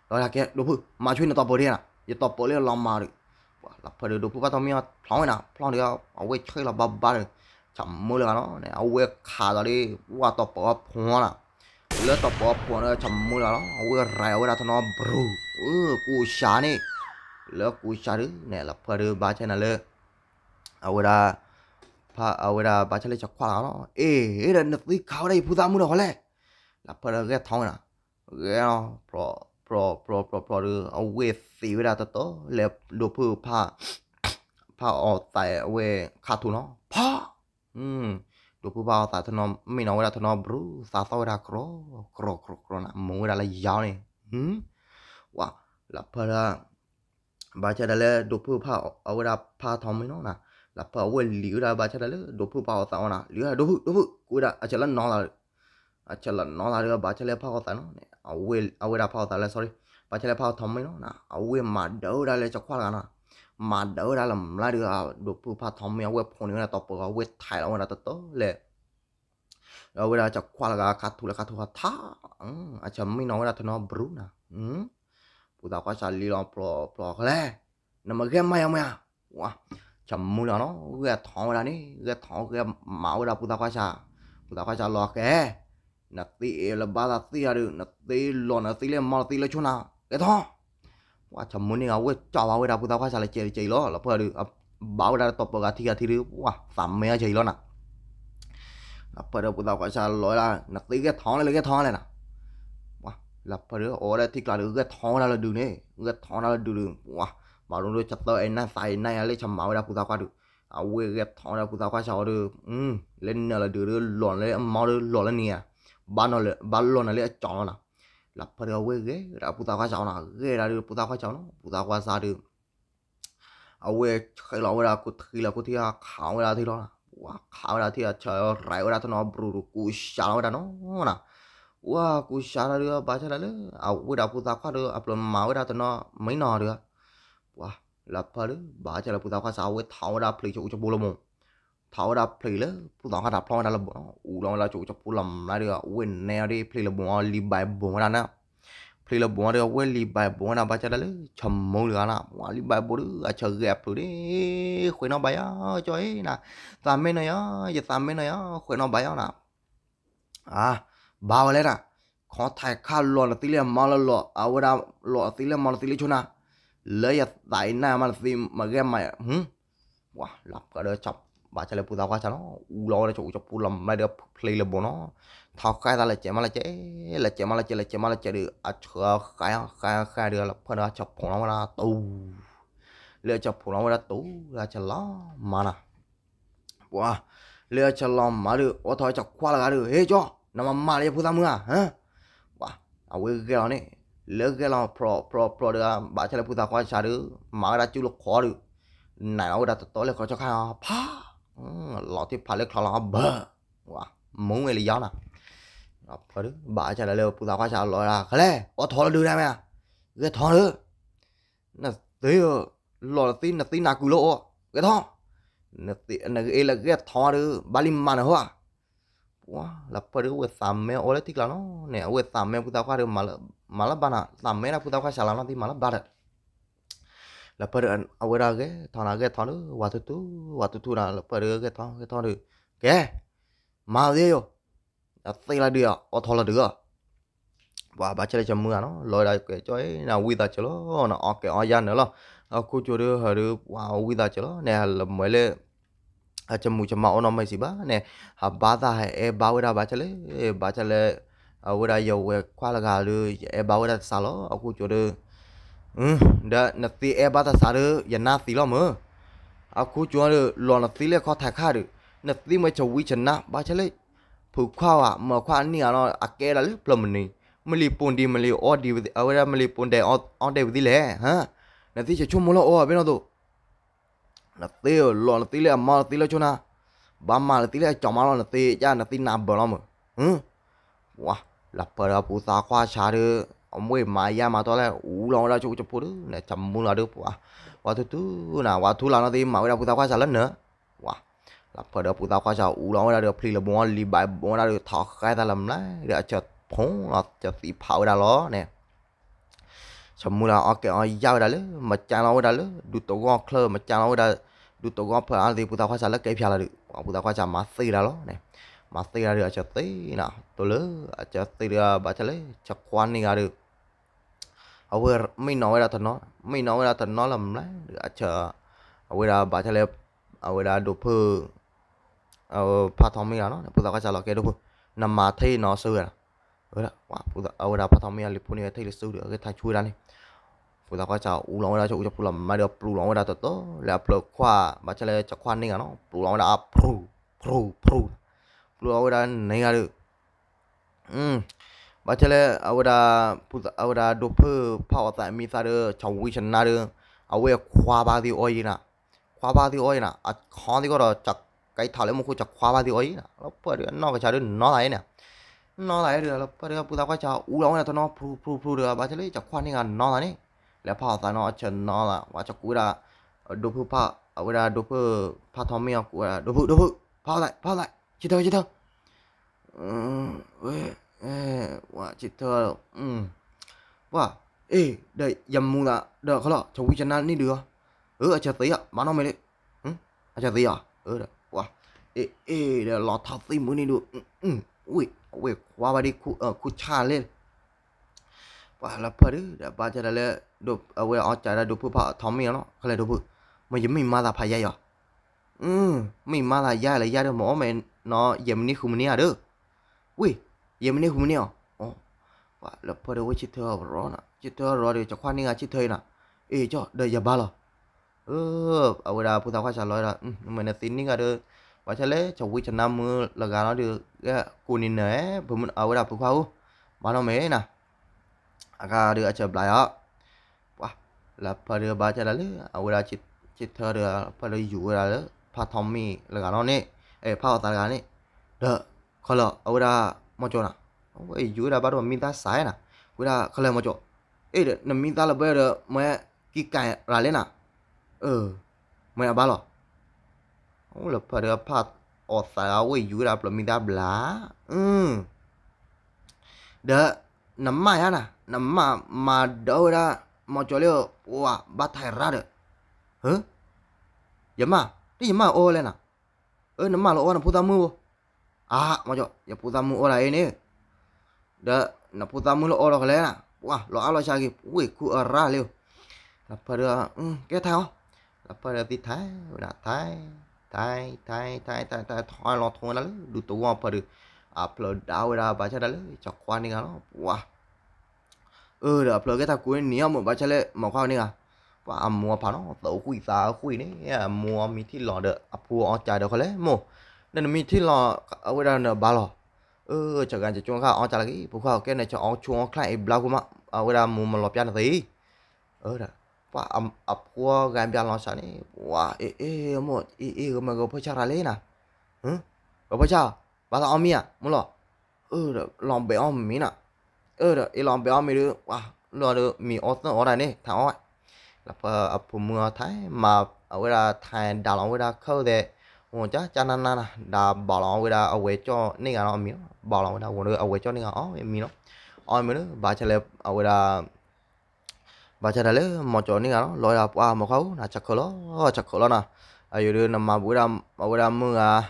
เราอยากแกดูผู้มาช่วยในตอบโปเรียนอ่ะอย่าตอบโปเรียนลองมาดิว่าเราเพื่อดูผู้ว่าต้องมีพร้องนะพล้อมเดี๋ยวเอาไว้ช่วยเราบ้าบ้าเลยจำมือเลยกันเนาะเอาไว้ขาตอนนี้ว่าตอบโปพวงอ่ะเลือดตอบโปพวงเนี่ยจำมือเลยเนาะเอาไว้ไรเอาไว้ทั้งนอบรูเออกูชานี่เลือกกูชาดิเนี่ยหลับเพื่อดบ้าใช่ัหนเลยเอาไว้ละพาเอาเว้ละบ้าใชเลยจะคว้าเนาะเอ๋เดินนึกที่เขาได้ผู้ตามมือเราเขาแหละหลับเพื่อเราแก่ท้องนะแก่เนาะเพราะพอพอพอพอหรือเอาเวสีเวลาตะโตแล้วดูพือผ้าผ้าออกแต่เวขาดทุนเนาะพ่ออืมดูพือผ้าออกแต่ทนอมไม่นอนเวลาทนอมรู้สาสเวลากรอกรอกรอกรนะมึงเวลาอะไรยาวนี่หืมว่าหลับเพลาบาชาดาเลดูพือผ้า เอาเวลาผ้าทอมไม่น้อนนะหลับเพลาเวหลิวดาบาชาดาเลดูพือผ้าออกแต่นะหลิวดูพืดูพืกูดาอาจจะละน้องละอาจจะละน้องละเรือบาชาเลผ้าออกแต่เนาะเอ a w าเ awel apa ta le s ล r r y ba chale pa thom no n า a น e ma อ o da l เ c h a ด w a la na m ว do da lam la du a du pu pa t ด o เ me awe phone na to p าเ w e t h a ้น a na to to l าเราเวลาจะควาลก็คัดทุลคัดทุกท่าอาจจะไม่น้อยลาทนอบรูนะ อืมผู้ตาก็จะลีลองปลอปลอกเลยนั่นมันก็บไม่เอาไม่เอาวาจำมือเนาะเกลาท้องเวลานี้เกลาท้องเกลาเมาเวลาผู้ตาก็จะผู้ตาก็จะรอแกนักตีเอลบาตาตีอะไรนักตีหลอนนักตีเล่มาตีเล่ชนะเอ้ท้อว่าชมุนี่เอาไว้จ้าวเอาไว้ดับกูตาว่าชาเลเจเจล้อแล้วเพื่อดูบ่าวได้ตบปกติกันทีรึว่าสามเมียเจล้อนะแล้วเพื่อดูพูตาว่าชาลอยละนักตีแกท้องเลยแกท้องเลยนะว่าแล้วเพื่อดูโอ้ได้ที่กลายดูแกท้องแล้วดูเนี่ยแกท้องแล้วดูดูว่าบ่าวลงด้วยจัตเตอร์ไองนะใส่ในอะไรชมเอาไว้ดับกูตาว่าดูเอาเว้แกท้องแา้วกูตาว่าอาดูอืมเล่นอะไรดูดูหลอนเลยมอดูหลอนแล้วเนี่ย bano le ballo na le chao na la pero we ge ra puta ka chao na ge ra le puta ka chao no puta ka sa de a we khai la we ra ku thi la ku thi a kha we ra thi lo na wa kha we ra thi a chao ra we ra to no bru ru ku sha we ra no na wa ku sha ra le ba cha la le a we ra puta ka de a plo ma we ra to no mai no de wa la pa le ba cha la puta ka sa we thao ra pli chu chu bu lo mo ทาราเพลย์เลยผู้ต้องหาดาพลอยนั่นละบ่อูลองเราจูจะพูดลำนั่นเดียวเว้นแนวดีเพลย์ละบ่อลีบายบ่อนั่นนะเพลย์ละบ่อเดียวเว้นลีบายบ่อนั่นบ้าจัดเลยชมมือเลยนะบ่าลีบายบ่อเลยอาจจะแกลบเลยขึ้นเอางบ่ะยจอยนะตามไม่เนีายจะตามไม่เนีายขึ้นเอางบ่ะนะอ่ะบ่าวเลยนะขอไทยข้าหล่อนตีเลี่ยมมาละหล่อเอาเวลาหล่อตีเลี่ยมมาตีเลี่ยชนะ เลยอยากใส่หน้ามาตีมาแก้ใหม่หึว้าหลับก็เลยจับบาดเจ็บเลยพูดาว่าฉันอูรอจะจับพูดลำไม่ได้เดพลีเลบเนาะทอกใครแต่ละเจมาเลยเจละเจมาเลยเจละเจมาเลยเจดืออัดเชืาใครใครใครเดือดเพื่อนเราจับผงเราตู้เลือจับผงเราตู้เราจะล้อมานะบัวเลือจะล้อมาดือว่าทอยจับคว้าละกัดือเฮ้ยจ้อนำมันมาเลยพูดตาเมือฮะบัวเอาไว้เก่เรนี่เลือกแก่เราพรอพรอพรอเดือดบาดเจ็บเลยพูดตาว่าฉันดือมาได้จุลกคอดือไหนเราได้ตัวเล็กเขาจะฆ่าพ่อลอที่พาเล็กทลอบว่ามึงไม่รียอนะเราไปดูบ่าจะได้เร็วปุ๊บเราก็จะลอยละเลยวอาทอเราดูได้ไหมอ่ะก็ทอเลยนั่นตีเออลอยตีนั่นตีนักกุลโลก็ทอนั่นตีนั่นเอลก็ทอเลยบาลิมันเหรอวะว้าเราไปดูเวทสามเมอเลติกแล้วเนี่ยเวทสามเมอปุ๊บเราก็เรื่องมาละมาละบ้านอ่ะสามเมอเราปุ๊บเราก็จะลอยละที่มาละบ้านอ่ะ là phải được ở à, ra cái thằng nào cái thằng nữa và tu tu và tu tu là là phải được cái thằng cái thằng nữa cái mà đi rồi tay là được ở thằng là được và bà chơi cho mưa nó lôi đây cái cho ấy nào quy ta cho nó nó ở cái ở gian nữa lo à, cô chưa đưa hồi đưa wow quy ta cho nó nè là mới lên à chấm mưa chấm màu nó mới gì ba, nè à ba ta hay e bà ra bà chơi bà chơi ở đây dầu qua là gà đưa e ba ra sao lo ở à, khu chưa được อืมเดนตีเอบาตาสาเดอย่านาสีล้อมืออากูจวนเดหลอนตีเลยขอถ่ายค่าเดนตีไม่ชวิชนะบาเชเลยผูกข้าวอ่ะมาข้าเนี่ยเนาะอาแกละเลยปลอมนี่မလီပွန်ဒီမလီအော်ဒီအဝရမလီပွန်တဲ့အော်တဲ့ဝဒီလေဟမ်နတိချချုံမလို့အော်ဘယ်တော့နတိလောနတိလေမာတိလေချုံနာဘာမာတိလေကြောင်မလို့နတိကြနတိနာဘလောမဟမ်ဝါလပရာပူစာခွာရှာတဲ့ mà mà ya là u chụp này quá, quá quá thứ thứ nào thứ là nó 우라라 주 주포르 네 잠문라르 와 와투투 나 nữa, quá, 마우라 부다 과자 런너 와 lapar dah putar kau jauh được dah dah bốn lebih bài bốn orang dah thọ cái dalam lah dah chật phong là chật bị phao ra lo nè xong mua là ok oi giao ra lứ mà cha lâu ra lứ đủ tổ gõ khờ mà cha lâu ra đủ tổ gõ phở ăn thì putar kau jauh lứ cái phia là được putar kau jauh má xì ra lo nè mà xì ra được chật tí nào, tôi lứ chật tí ra bà chật lứ chật quan đi ra được அவர் அம்மை nói đã thật nó mày nói đã thật nó làm lá đã chờ our bà cho lẹp our là đột phư phát thông mi nó bây giờ cái trả lời cái đột phư nằm mà thấy nó sư rồi à? rồi quá, wow bây giờ our đã phát thông mi lipu này thấy sư được cái thằng chui ra đi, bây giờ cái trả u lòng đã chụp chụp làm mà được u lòng đã thật đó là bờ khoa bà cho lẹp cho khoan đi à nó u lòng đã pru pru pru u lòng đã này ra được 嗯。Mm. บาเชลเอาเวลาพูดเอาเวลาดูเพื่อพ่อแต่มีซาเดอร์ชาววิชันนาร์เอาเวลควาบาดีออยนะควาบาดีออยนะอ่ะข้อที่ก็รอจากไก่ท่ายมุกจากควาบาดีออยนะแล้วเพื่อเดือนนอกกระชาเดืนนอกอะไรเนี่ยนอกอะไรเดือนแล้วเพื่อเดือนพูดแา้วก็จะอู่เราเนี่ยตอนนอกพูพูพูเดือนบาเชลจากควานี่กันนอกอะไรนี่แล้วพ่อแต่นอกเชนนอกละว่าจะกูละดูเพื่อพ่อเอาเวลาดูเพื่อพ่อทอมมี่เอากูละดูเพื่อดูเพื่อพ่อไรพ่อไรชิดเถอะชิดเถอะอืมจิตเธออืมว่าเอ้ได้ยำมูละเด้อเขาละชาววิจนานี่เดือเออ อาจารย์ตีอ่ะมาน้องไม่ได้อืมอาจารย์ตีอ่ะ เออเด้อว่าเอเอเด้อยวรอทับตีมือนี่ดู อืมอุ้ยเว้ยว่าไปดิคุเออคุชาเล่นว่าละพอดเด้อบ้าจะได้เลยดู เอาเวลาเอาใจได้ดูเพื่อพ่อทอมมี่เนาะเขาเลยดูเพื่อมันยังไม่มาลาพายายอ่ออืมไม่มาลายายเลยยายเด้อหมอแม่เนาะ เยี่ยมนี่คุณมันเนี่ยเด้อ อุ้ย เยี่ยมนี่คุณมันเนี่ยว่าแล้วพอเดี๋ยวชิดเธอร้อนอ่ะชิดเธอร้อนเดี๋ยวจะคว้านี่ไงชิดเธอน่ะเอ้ยจ้ะเดี๋ยวยาบ้าหรอเออเอาเวลาพูดทางข้าฉัร้อยละเหมมอนเนีตินนี่ไงเด้อว่าฉันเลยชาววิชนำมือละกาเนาะเดือแกกูนี่เนยผมเอาเวลาพูดเขามาานเาเมย์น่ะอาการเดืออาจจะปลายอ่ะว้าแล้วพอเดือบ้าจะละเลยเอาเวลาชิดชิดเธอเดือพอเดยออยู่เวลาเลยพาทอมมี่ละกาเนาะนี่เอ้ยพาอตาละกานี่เด้อขอละเอาเวลามาโจน่ะ Oh, eh, juga baru minta saya na. Kita kalau mau cok, eh, nak minta lebih ada mai kita lalai na. Eh, mai apa lo? Oh, lepas dia pat, oh saya awi juga minta bla. Hmm, dah nama ya na, nama madau dah mau cok leo, wah, batai rada. Huh? Ya ma, ni ya ma oh lena. Eh, nama lo orang putamu. Ah, mau cok, ya putamu orang ini. เดะนับพุทธมุลโอรอกเลยนะว้าลอาลอรชากิอุ้ยคูอะไรเร็วลับไปเดืออืมแกเท้าลับไปเดือติดทยนะทยไยทยไทยไทยไทยไยทยถอยลอทงนั่นเลยดูตัวว่าพอดีอัพโหลดดาวดาวบาชาได้เลยจอกควานนี่กันเนาวว้าเออเดี๋ยวอัพโหลดแกท้ากูเนี่ยหมนบาชาเลยหมอคข้าวนี่กันว่ามัวพานอะตัวคุยสาคุยนี่ัมัวมีที่หล่อเด้ออัพพัวออใจเดอเขาเลยโมนั่นมีที่หล่อเอาไว้ดเานเดอบาหล่อเออจากการจะช่วเข้าออจากอะไรพวกเขาแกในช่วอช่วงคล้ายบลากุมะเอาเวลามูมันหลบยันสิเออเด้อว่าอ่ะพวกแกมยานลองสานี่ว้าเอเอหมดเอเอกมันก็พ่อชาลีนะฮึก็พ่อชาบาตาออมีอ่ะมุลอเออเด้อลองเบอมมีนะเออเด้อไอลองเบอมมีหรืว้าลอาด้มีออสเนอร์อะไรนี่ทางอ้อยแล้วพออ่ะผมเมื่อไทยมาเอาเวลาไทยดาวเอาเวลาเข้าเด้อ ồ chá cha na na da bỏ lọ với da away cho nên là nó miếng bỏ lọ với da quần away cho nên là ó mi nó oi mới nữa bà chả lẹp away da bà chả lẹp một chỗ nên là nó lôi đạp qua một khấu là chặt khổ ló chặt khổ ló nè ai đưa nằm mà buổi đam buổi đam mưa à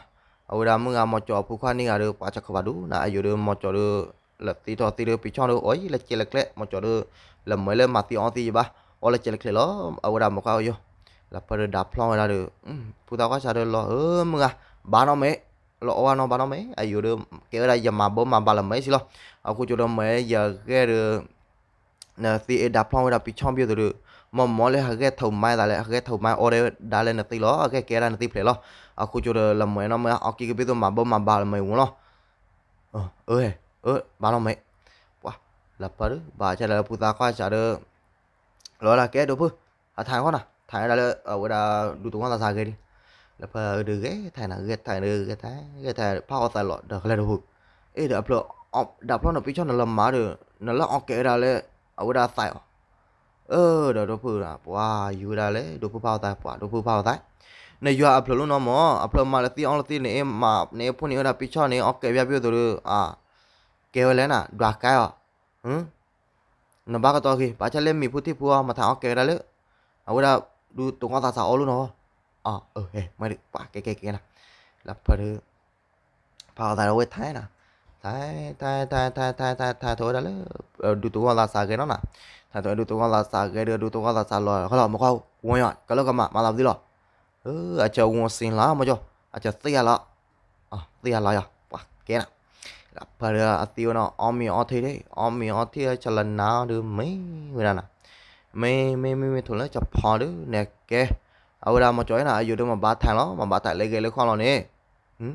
buổi đam mưa à một chỗ phụ khoan nên là được bà chặt khổ bà đú là ai đưa một chỗ đưa lập tí thọ tí đưa bị cho được ối là chỉ là lẹ một chỗ đưa làm mới lên mà tí on tí gì ba ôi là chỉ là lẹ ló away đam một khấu vô là phải được đáp daplo là được puta có sao được lo ơ mga ba nó mấy lo wa nó ba nó mấy ai vô được kiểu đây giờ mà bố mà ba là mấy xí lo ở khu chỗ đó mấy giờ cái được nè thì daplo ra bị chom biểu được mà mỗi lần cái thầu mai là cái thầu mai ở đây đã lên là tí lo cái kia ra là tí phải lo ở khu chỗ đó là mấy nó mấy ở kia cái biết mà bố mà ba là mấy uống lo ờ ơi ơ ba nó mấy quá là phải được, bà lời là puta có trả được đó là kế đâu phu, à thằng con à thằng đó là ở đó đủ tuổi là sao cái đi là phải được cái thằng nào cái thằng được cái thằng cái thằng power tài lọ được là được ấy được upload đập nó nó bị cho nó làm má được nó là ok ra lên ở đó sai ờ đó đó phụ là wow yêu ra lên đủ phụ power tài quả đủ phụ power tài နေရွာအပလိုနော်မောအပလိုမလာတီအောင်လာတီနေမနေဖုန်ရတာပိချောနေအော့ကေပြပြတို့အာကေဝလဲနာဒွာကာယဟမ်နဘာကတော့ခေပါချလဲမိဖုတိဖူအောင်မထောင်ကေရလဲအဝဒါ đu sao luôn à cái cái cái là phải phải ดูตรงอัตราสาวรู้เนาะอ๋อเออเฮ้ไม่ได้ปะเก๋ๆนะแล้วพอถือพอแต่เราไว้ท้ายนะ thái thái thái thái thái thái thái ờ, Thái thôi đó là đu tụ con là sao cái nó nè thái thôi đu tụ con là sao cái đưa đủ tụ con là sao rồi có lọ một câu quay nhọn có lúc mà mà làm gì lọ ừ à chờ quay xin lá mà cho à chờ tia lọ à tia lọ à cái nè là phải đưa tiêu nó omi mi ở thế đấy omi mi ở thế cho lần nào đưa mấy người nào ม่ไม่ไม่ไม่ถูกแล้วจะพอหรือเนี่ยแก เอาเวลามาจอยน่ะอยู่ด้วยมาบาดแทงเนาะมาบาดแทงเลยเกลือข้อเราเนี่ยหืม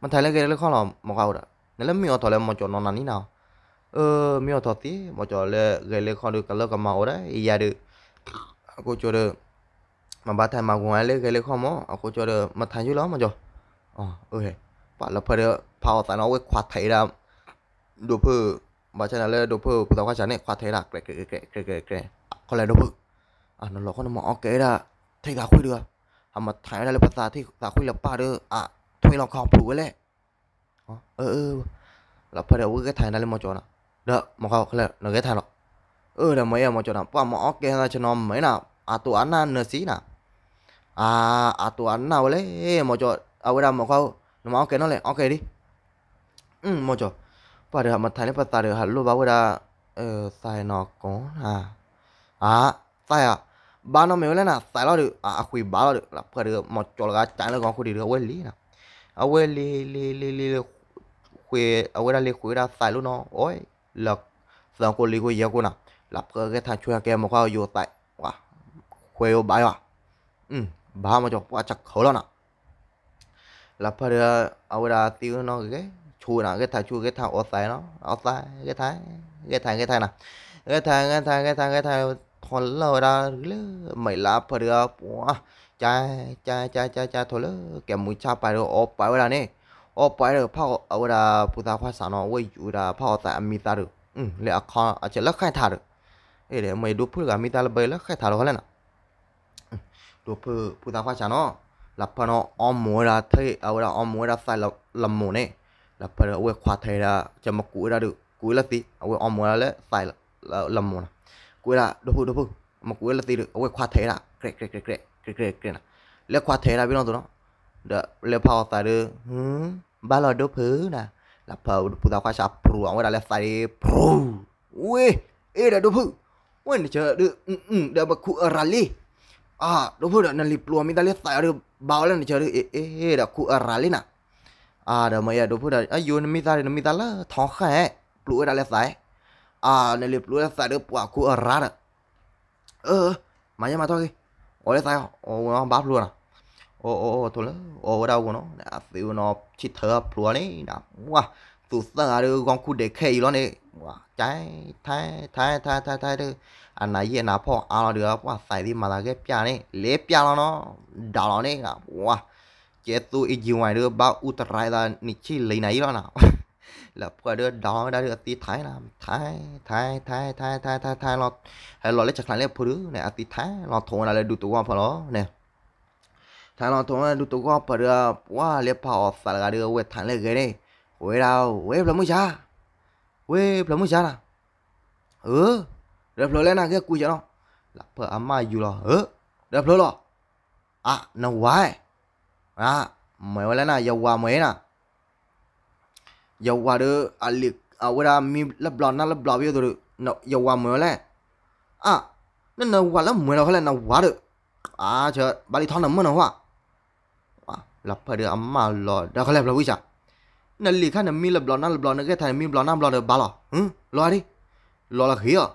มันแทงเลยเกลือข้อเรามาเอาด่ะนั่นแล้วมีอัตราเลยมาจอยนอนนั่นนี่เนาะเออมีอัตราที่มาจอยเลยเกลือข้อดูกันแล้วก็มาเอาได้อีกอย่างเดียวกูจอยเดือมาบาดแทงมากูให้เลยเกลือข้อมั้งกูจอยเดือมาแทงอยู่แล้วมาจอยอ๋อเออฮ้ยป่ะแล้วพอเดือพาวแต่เราไว้ยควัดไถ่ดำดูเพื่อมาชนะเลยดูเพื่อผู้ต้องขาฉันเนี่ยควัดไทยหลักเกรเกรเกรเกรเกร có lẽ à à nó nó nó con mỏ à, thì thì khui khui được được mà lập ba à, ờ これロブ。あの、ロコのもオッケーだ。手が吹いる。あま、たいらればさ、手が吹いればる。あ、トイレの顔プルウェレ。あ、うう。là ờ, ờ. phải đầu cái thằng này lên một chỗ nào đó mà không là nó cái thằng nó ừ là mấy em một chỗ nào qua mỏ ok ra cho nó mấy nào à tụ án là nửa xí nào à à tụ án nào lấy một chỗ à quên đâu mà không nó mỏ ok nó lại ok đi ừ một chỗ và được mà thằng này phải ta được hẳn luôn bao quên ra ờ sai nó có à à sai à ba nó mới lên à sai lo được à khui ba lo được là phải được một chỗ là chạy nó còn khui được quên lý nè à quên lý lý lý lý khui à quên ra lý khui ra sai luôn nó ôi là giờ cô lý khui giờ cô nè là cái thằng chui kia một cái vô tại quá khui ba à ừ ba mà cho quá chắc khổ lắm nè là phải được à quên ra tiêu nó cái chui nào cái thằng chui cái thằng ở sai nó ở sai cái thằng cái thằng cái thằng nè cái thằng cái thằng cái thằng cái thằng อนเลไดาเลอไม่รับเพื่อปัวใจใจใจใจใจทุเลยแกมุชาไปเลยออกไปเวลานี้ออกไปเลยพ่อเอาเวลาพุทธภาษาหนอไว้อยู่ดาพ่อแต่มีตาดูอืมเลยอาคอนอาจจะเลิกใครทาหรืเอเดี๋ยวไม่ดูเพื่อมีตาระเบลเลิกใครทาหรืเขาเลยนะดูเพื่อพุทธภาษาหนอหลับพนออมหมูดาเทเอาเวลาออมหมูดาใส่ลำลำหมูเนี่ยหลับพนอเอาไว้ควาเทดาจะมากุยดาดูกุยละสิเอาไว้ออมมูดาแล้วใส่ลำมูนะกูละดูพูดูพูมากูละตีเลยเอาว้คว้าเทละเกรเกรเกรเกรเกรเกรเกรนะแล้วคว้าเทละพี่น้องตัวน้องเดี๋ยวเลี้พาวตาเดูอหืมบ้าลอยดูพื้นนะลับเพลผู้ตาคว้าชับพรวงเวลาเล้วใส่พรูเว้ยเอ๊ะเดีดููเว้ยเดี๋ยวเจอดี๋ยวืมเดี๋ยวมาคุอะไรลี่อ่าดูพูเดี๋ยวนั่นลิปรวมมิตาเลีไยใส่เดี๋ยวเบาแล้วเดี๋ยวเจอดี๋ยวเอ๊ะเดี๋ยวคุอะไรลี่นะอ่าเดี๋ยวมาอย่าดูพูเดี๋ยวอายุนมิตาเดี๋มิตาละท้องแค่ปลุกอะไรใส่่าในเรียบรู้ใส่เรือปวกูรัดอ่ะเออมาเยมาทั้งที่โอ้ยใส่โอ้ยบ้าพลัวนะโอ้โอ้ทุเลโอ้เดากูเนาะสิวนอชิดเธอพลัวนี่นะว้าสุดเสาร์เรองคูเด็กเขยล้อนนี่ว้าใชจแท้แท้แท้แท้แท้ดูอันไหนเย็นนะพ่อเอาเดือดว่าใส่ที่มาตะเก็บยาเนี่ยเล็บยาแล้วเนาะดาวนี่นะว้าเจ็ดตัวอีกจีวายเรือบ้าอุตรายดานีิชิลีไหนแล้อนอะ là đưa đó đã được tí thái làm thái thái thái thái thái thái thái lo hay lo lấy chắc lại lấy phụ đứa này tí thái lo thổ là lấy đủ tụ gom phải lo nè thái lo thổ là đủ tụ gom phải đưa quá lấy bảo phải là đưa quẹt thái lấy cái này quẹt đâu quẹt là mới già quẹt là mới già nè ừ đẹp lối lên nào cái cùi cho nó là phải âm mai dù lo ừ đẹp lối lo à nó quá à mày lên nào giàu qua mày nào ยาวาเดออัลิกเอาเวลามีลับลอนนั่นลับลอบอยู่ตรงนี้ยาวาเมื่อไรอ่ะนั่นน่ะวาแล้วเมื่อเราเขาเลยน่ะวาเดออาเจือบาลีท้องน่้เมันเหรอวะวะ่ะลับ่อเดออามมาลอเดอเขาเลยเราวิจารนั่นลีข้างนั่นมีลับลอนนั่นลับลอนนั่นแค่ทางมีลับลอนนั่นลับลอนเดอบาลอ่ะอืมรอดิลอยละขี้อ่ะ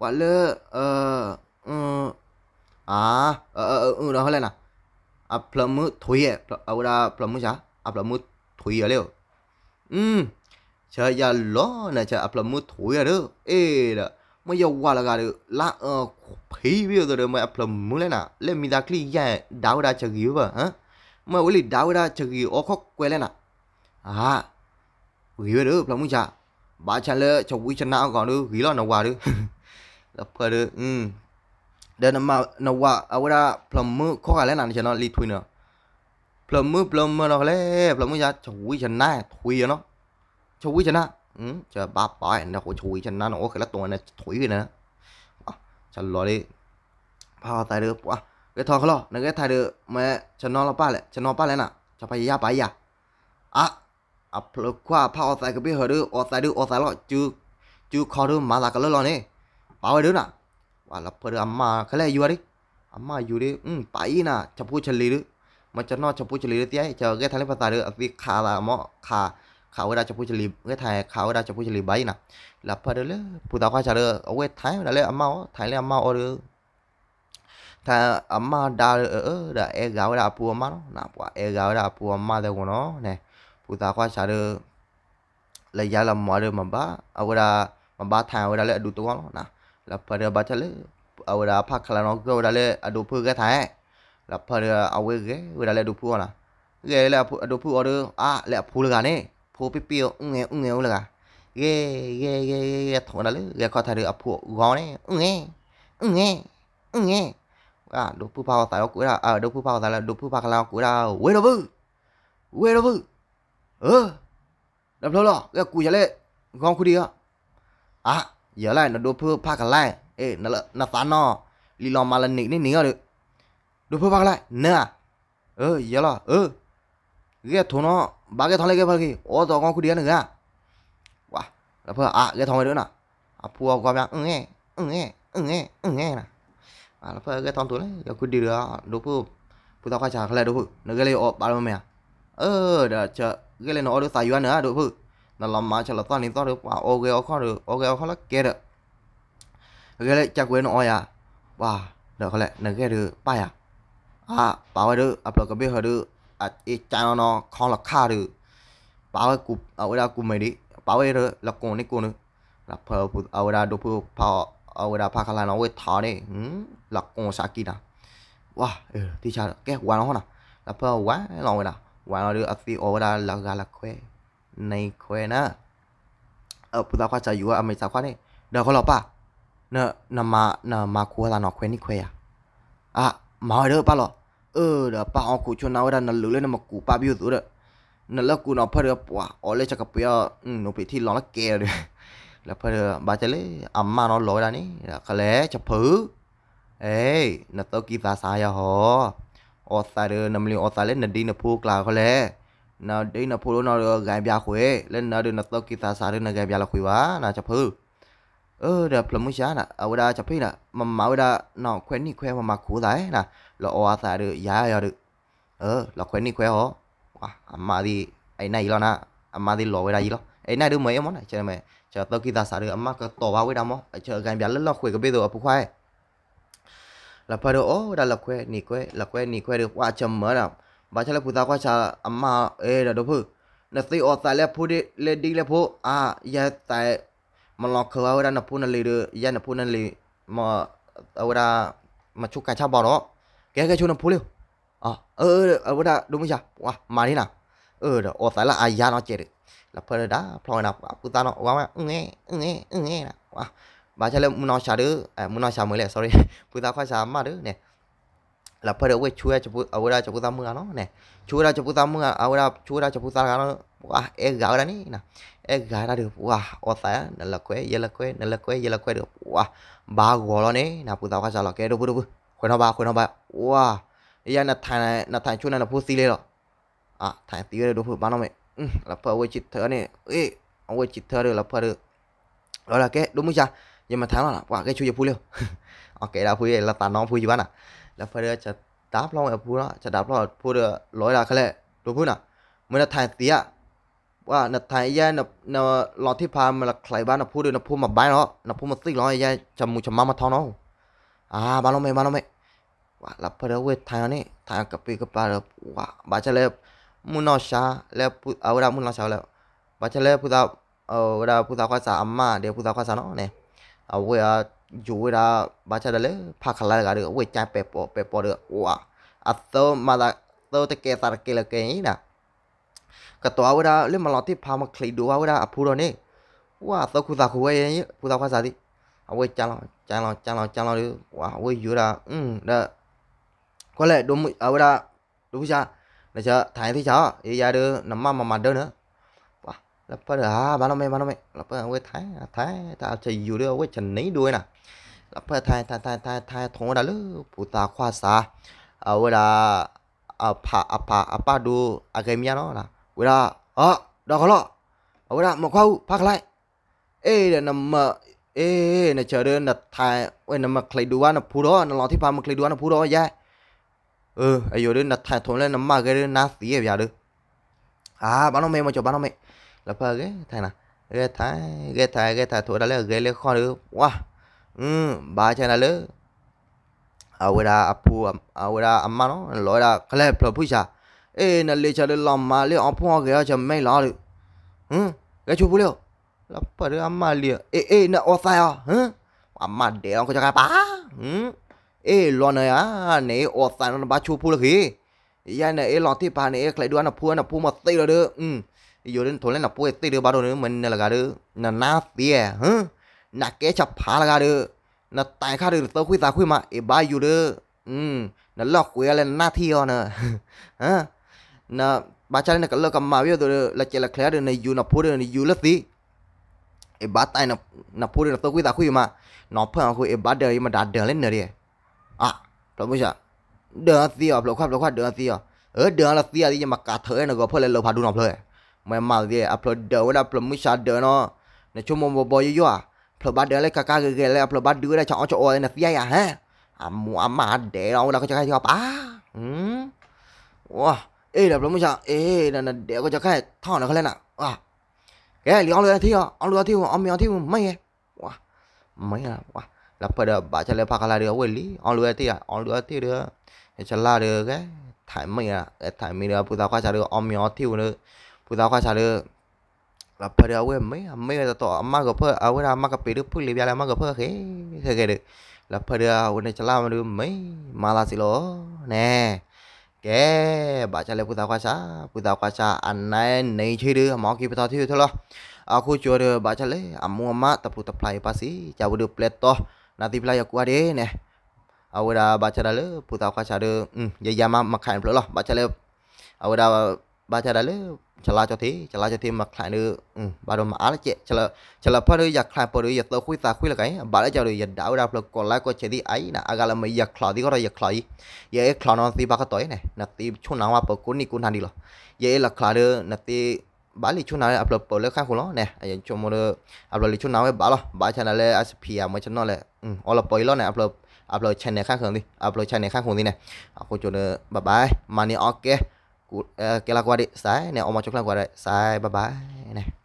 วาเลอเอ่ออืมอ่าเออเออเออเราเขาเลยน่ะอ่ะพลมือถุยเออเอาเวลาพลมุจ้าอ่ะพลมือถุยเออเลี้ยวอืมชะยาลอนะชะอัปละมุถุยะเด้อเอ้ดะမယဝလာကလာဖေးပြီးတော့မအပလမလဲနာလက်မီတာကလိရန်ဒါဝဒချကီဘာဟမ်မဝလီဒါဝဒချကီအခော့ကွဲလဲနာဟာဝီရတော့ပလမှုချဘာချလဲချဝီချနာကောင်တို့ဂီလောနဝါတို့လဖရအင်းဒနမနဝအဝဒပလမှုခော့ကလဲနာကျွန်တော်လီထွင်းနော်พลมือพลมือเราเลยพลมือยาชวยชนะ ถุยเนาะชวยชนะ อืมจะบ้าป่อยนะโหชวยชนะหนาเคือละตัวเนี่ยถุยเลยนะฉันรอเลยพาตายเด้อปะเกทองเขาหรอในเกทายเด้อแม่ฉันนอนละป้าเลยฉันนอนป้าเลยนะจะไปย่าไปย่า อ่ะอ่ะเพลกว่าพาออสายก็ไปเหอเด้อออสายด้อออสายหรอจูจูคอด้อมาหลักกันแล้วรอเนี่ยป่าวเด้อนะว่าเราเพื่ออาม่าเขาเลยอยู่อะไรอาม่าอยู่ดิ อืมไปน่ะจะพูดเฉลี่ยด้อมันจะนอดชพูชลีดเตี้ยเจะเกทันเลภาษาเรือสิคาลาเมาะคาขาเวลาจะพูดชลีเวทไทยเขาเวลาจะพูดชลีใบนะแล้วพอเดือเลผู้ต่อข้าชาเรือเอาเวทไทยเวลาเลยอามาไทยเลยอามาเอาเรือถ้าอามาดาเออเดาเอเกาเวลาพูอามาเนาะนะพวเอเกาเวลาพูอามาเด็กเนาะเนี่ยผู้ต่อข้าชาเรือเลยยาละมอเรือมาบ้าเอาเวลามาบ้าไทยเวลาเลยดูตัวเนาะนะแล้วพอเดือบ้าชาเรือเอาเวลาพักคลานอกเวลาเลยดูเพื่อเกไทยล้วพอดืเอาเวกเวลาเราดูผู้ละเกแล้วดูผู้เอาเดือ่ะเราวผู้ละกันเนี่ยผู้ปิ๊บเปียวเงี้ยเงี้ยลยกันเยเยเกเยเกถอนนะไรเยกขอถ่ายเดือผู้กันเนี่ยเงี้ยเงี้ยเงี้ยอ่ะดูผู้พาวษาเรากูได้อ่ะดูผู้พาวษายแล้วดูผู้พากษาเรากูได้เวราบึเวราบึเออดับและวหรอยกกูจะเล่ก้อนคุณดีอ่ะอ่ะอย่าเลยนะดูผู้พากันเลยเอ๊ะนั่นละนั่นสานอลีลอมมาลันนี่นี่หนีเอเลยดูพวกอะไรเนาะเออ เยอะละเออเกี่ยทุนอ่ะบางเกทองเลยแกพอกี้โอ้ตัวกองคุณเดียนเงี่ยว้าแล้วเพื่ออ่ะเกี่ยทองไปด้วยนะอ่ะพวกควยังเอ้ยเอ้ยเอ้ยเอ้ยเอ้ยนะอ่ะแล้วเพื่อเกี่ยทองตัวนี้เดี๋ยวคุณดีเหรดูพวกผู้ต้องข้าชาเขาเลยดูพวกนึกอะไรออกบ้านมั้ยเออเดี๋ยวจะเกี่ยเลยน้อยดูสายยันเน่ะ ดูพวกนั่นลำมาฉลาดตอนนี้ตอนเดี๋ยวว่าโอเคโอาขเดี๋ยวโอเคเอาข้อละเกิดเกี่ยเลยจะเกี่ยน้อยอ่ะว้าเดี๋ยวเขาเลยนึกอะไดูป้าอ่ะอะป่าวดอัปลอกบเฮดอ่ะอีจานนอคองละคาดป่าวกู เอาเวลากูไม่ดีป่าวเอรอละกกูนี่กูนึละเพอเอาเวลาดูเพอพอเอาเวลาพักอะไรนอเวทอนี่หืมหลักกูสักกี่นะว้าเออ ที่ชาแก้วันนอนะละเพอวันลองเวลาวันเอดูอัฟีเอาเวลาหลักกาหลัะควในควนะเออพูดเอาควาจะอยู่อ่ะไม่ใกาควานี่เดี๋ยวเขาหลอป่ะเนอะนำมาเนอะมาคัวลานอควนี่ควอ่ะ อ่ะมาเด้อป่ะหรอเออเดี๋ยวป้าออกูช่วยน้าได้นั่นหรือเล่นะมากูป้าพบิวูุด้อ่ะนั่นแล้วกูนอนเพื่อเดี๋ยวป้าอ๋อเลยจะกับเพื่อหนูไปที่ร้องละเกลเลยแล้วเพื่อเดี๋ยวบเจลีอัมมานอนลอยได้นี่เดีวคาเล่จะผือเอ้ยนั่นโตกีซาสายาฮอออสซาเดินนำเลี้ยงออสซาเล่นน่ดดีนัดพูกล่าวเขาเลยนัดดีนัดพูดนัดเราแกมยาคุยเล่นนัดเดินนัดโตกีซาซาเดินนัดแกมยาละคุยวะน่าจะพูเออเดี๋ยวพลมุชาน่ะเอาเวลาจะพี่น่ะมันมาเวลาน่อแควนี่แควมามาคุยได้นะလောအဝါစာတို့ရာရတို့เออလောခွဲนี่ခွဲဟောဝါအမဒီไอ้นายလောနာအမဒီလောဝဲရာကြီးလောไอ้นายတို့မယမနာချဲမဲကျွန်တော်ကိတာစာတို့အမကတော်ပါဝဲတာမောအချေအကန်ပြလောလောခွဲကပေးတော့အပခွဲလဖတော့ဩဒါလောခွဲนี่ခွဲလောခွဲนี่ခွဲတို့ဝါချမရဘာချလဲပူတာခွာချအမအဲတော့ဖုနသိအော်စာလဲဖုဒီလေဒီလဲဖုအာရဲတိုင်မလောခွာဝဲတာနဖုနလေရရနဖုနလေမအဝရာမချုကချဘောတော့ cái cái chỗ nào phú liêu à ờ ờ bữa ờ, ờ, ờ, đó đúng chưa à mà đi nào ờ đó ô phải là ai ra nó chết được, là phải đó phơi nào cũng ta nó quá mà nghe nghe nghe nè à bà cho lên nó xả đứa à muốn nó xả mới lẹ sorry bữa ta phải xả mà đứa nè là phải được chúa cho bữa ở đây cho bữa ta mưa nó nè chui ra cho bữa ta mưa ở đây chui ra cho bữa ta nó à e gạo ra ní nè e gạo ra được wow ô phải là quê giờ là quê là quê giờ là quê được wow ba gò lo nè nè bữa ta phải xả là cái đâu bữa đâu คนเอาบาคนเอาบาว้าอย่านัดทายนัดทายช่วนั้นพูดซีเลยหรออ่ะทายตีเลยดูผูดบ้านเราไหมอืมแล้วเพื่อไว้จิตเธอเนี่ยเอ้ยเอาไว้จิตเธอเลยแล้วเพื่อเด้อแล้วแกดูมั้ยจ้ะยังมาถามลระว่าแกช่วยจะพูดเร็วโอเคเราพูดเราตาน้องพูดอยู่บ้านอ่ะ แล้วเพื่อเจะดับเราไอ้พูดละจะดับเราพูดเด้อร้อยละแค่เลยดูพูดน่ะเมื่อนัดทายตีอ่ะว่านัดทายแย่นับนับรอที่พามาใครบ้านนับพูดเลยนับพูดมาบ้านเนาะนับพูดมาซิกร้อยแย่จมือจำมามาท้องเนาะอ่าบาลมบาลมว่าลับเพลวเวททายนี่ทางกับปีกับปาว้าบาเชเลมุนอชาเลพุเอาเวลามุนอชาเล้วบาเชเลพุทาเอ่อเวลาพุทธาควาอัมมาเดี๋ยวพุทธาควาสานเนเนี่ยเอาเวลาอยู่เวลาบาเชเลพักขลังกันเดือดเวทใจเปปโะเปปโะเดือดว้าอัตโตมาตาโตตะเกสารเกลเกนี่นะก็ตัวเวลาเรื่องมาลองที่พามาคลีดูว่าเวลาอภูรนี่ว้าโตคุตาคุเวยพุทธาควาสาดี away calon calon calon calon đi wow away jura um đó có lẽ đúng ở đó đúng chưa là chưa thấy thì cháu đi ra đưa nằm mà mà đơn nữa wow lập phải là à, ba năm mấy ba năm mấy lập phải quay thái thái ta chỉ dù đưa quay trần nấy đuôi nè lập phải thái thái thái thái thái thông đã lứ phụ ta khoa xa away là apa apa apa du ở nó là away là ờ đó ở đó có lo away là một khâu phát lại ê là nằm เอ๊นะเจอเดินนัดทายเว้ยนัมาคลดูว่านัดพูดอ่ะนั่หลอที่พามาคลดูว่านัดพูดอ่ะยะเออไอ้โยเดินนัดทายทนแล้วนั่มาเกเดินน่สียอย่าเด้ออ่าบ้านน้องเมยมาจบบ้านน้องเมยแล้วเพอเก้ทายนะเก้ทายเก้ทายเก้ทายถั่วได้เลยเก้เลยขอด้อว้าอืมบ้าใช่นะเลยเอาเวลาอภูเอาเวลาอามาเนาะลอยดาเคลพลอผู้ชาเอ้นันเลยจะเดินลอมมาเลยออพ่อเก้จะไม่รอเลยอืมแกชูผู้เลยแล้วปเปิดอัมาเลียเอเอน่ะโอซายอ่ะฮึอัมมาเดียวเขาจะกันปะฮึเอลอนเนี่ยนี่โอซายนั่นบ้าชูพูดเลยคือยันเนี่ยเอลอนที่ปานี่เใครดูอันน่ะพูดอันน่ะพูดมาตีเราเด้อ อืมอยู่เล่นทุเล่นน่ะพูตีเราบ้าร์โดนี่มือนนั่นละกันเด้อนั่นน่าเสียฮึน่ะแกจบพาละกันเด้อ น่ะตายข้าเด้อเต้าคุยตาคุยมาเอบายอยู่เด้อ อืมน่ะหลอกคุยอะไรหน้าที่อ่ะเนี่ยฮะน่ะบาชาเนี่ยก็เลิกกับมาวิ่งตัวเด้อละเจละแคร์เด้อในยูน่ะพูดเด้อในยูละสิไอ้บัตไอ้น่ะน่ะพูดน่ะตัวกุยตาคุยมานนอเพื่อนคุยไอ้บัตเดินมาด่าเดินเล่นเนอเดิอ่ะเราไม่ใช่เดินเสียปเราควับเราควับเดินเสียเออเดินลราเสียที่จะมากาเธอเนอะก็เพื่อนเลยเราพาดูนนอเลยไม่มาดีอ่พโหลดเดินวลาอัพลดไม่ชัเดินเนาะ ในชั่วโมงบ่อยๆอ่ะพลบัตเดินเลยกากาเกเเลยปลบัตดื้อได้ช่องอะโอยนะเสียอ่ะฮะ อ่ะมัวมาเดี๋ยวเราเราก็จะให้ที่เ่าป้าอืมว้าเอ้ยเดี๋ยวเราไม่ใช่เอ้ยนั่นเดี๋ยวก็จะแค่ท่อนะเขาเล่นอ่ะอ่ะกเลี้ยงเรือที่อ่ะเอาเรือที่อ่ะเอาเมียที่ไม่ไงว้าไม่เอ่ะว้าแล้วพอเดี๋ยวบ้านจะเลี้ยพักอะไรเดี๋ยวเวลีเอาเรือที่อ่ะเอาเรือที่เดี๋ยวจะลาเดรือแกถ่ายไม่อ่ะแกถ่ายไม่เรือผู้สาวข้าชาเรยอเอาเมียที่เรือผู้สาวข้าชาเรือแล้วพอเดี๋ยวเว้ยไม่ไม่จะต่อมากกว่เพื่อเอาเวลามากกว่าปดูรือพี่อะไรลมากกว่เพื่อเฮ้ยเฮ้ยเด็กแล้วพอเดี๋ยววันนี้จะลาเรือไม่มาลาสิโลแน่แกบาจะเลยพูดภาษาพูดภาษาอันไหนในชื่อเดิมหมอคีพทาที่เท่าอาคูจัวเดอบาจะเลยอัมมัวมาตะพูตะพลายภาษีจะวุดเปลตโตนาทีพลายกว่าเดเนี่ยเอาเวลาบาจะเลยพูดภาษาเดออืมยายามามาขายเปล่าหรอบาจะเลยเอาเวลาបាទចាដែរឆ្លាចោទីឆ្លាចោទីមកខ្លានឺបាទមកអល់ចេឆ្លឆ្លផរយ៉ាខ្លាពរយ៉ាទៅគួយសាគួយលកៃបាទចោយ៉ាដៅដាផ្លកលាក៏ចេទីអីណាអាកាលមីយ៉ាខ្លោទីក៏យ៉ាខ្លៃយ៉ាខ្លោនទីបាកតយណែណាទីឈុនណងបគុននេះគុនហានីលយ៉ាលខ្លារណាទីបាលីឈុនណងអាប់ឡូតពលខាងគូឡណែអាយ៉ាជុំមកអាប់ឡូតលីឈុនណងបាឡបាទឆានណែលអសភីអាមកឆានណែអលបុយឡណែអាប់ឡូតអាប់ឡូតឆានណែខាងក្នុងនេះអាប់ឡូតឆានណែខាងក្នុងនេះណែអរគុណជូនបាយបាយម៉ានីអូខេ Ờ, kelakuan adik saya, ni omong coklat kuadik saya, bye-bye. Nah.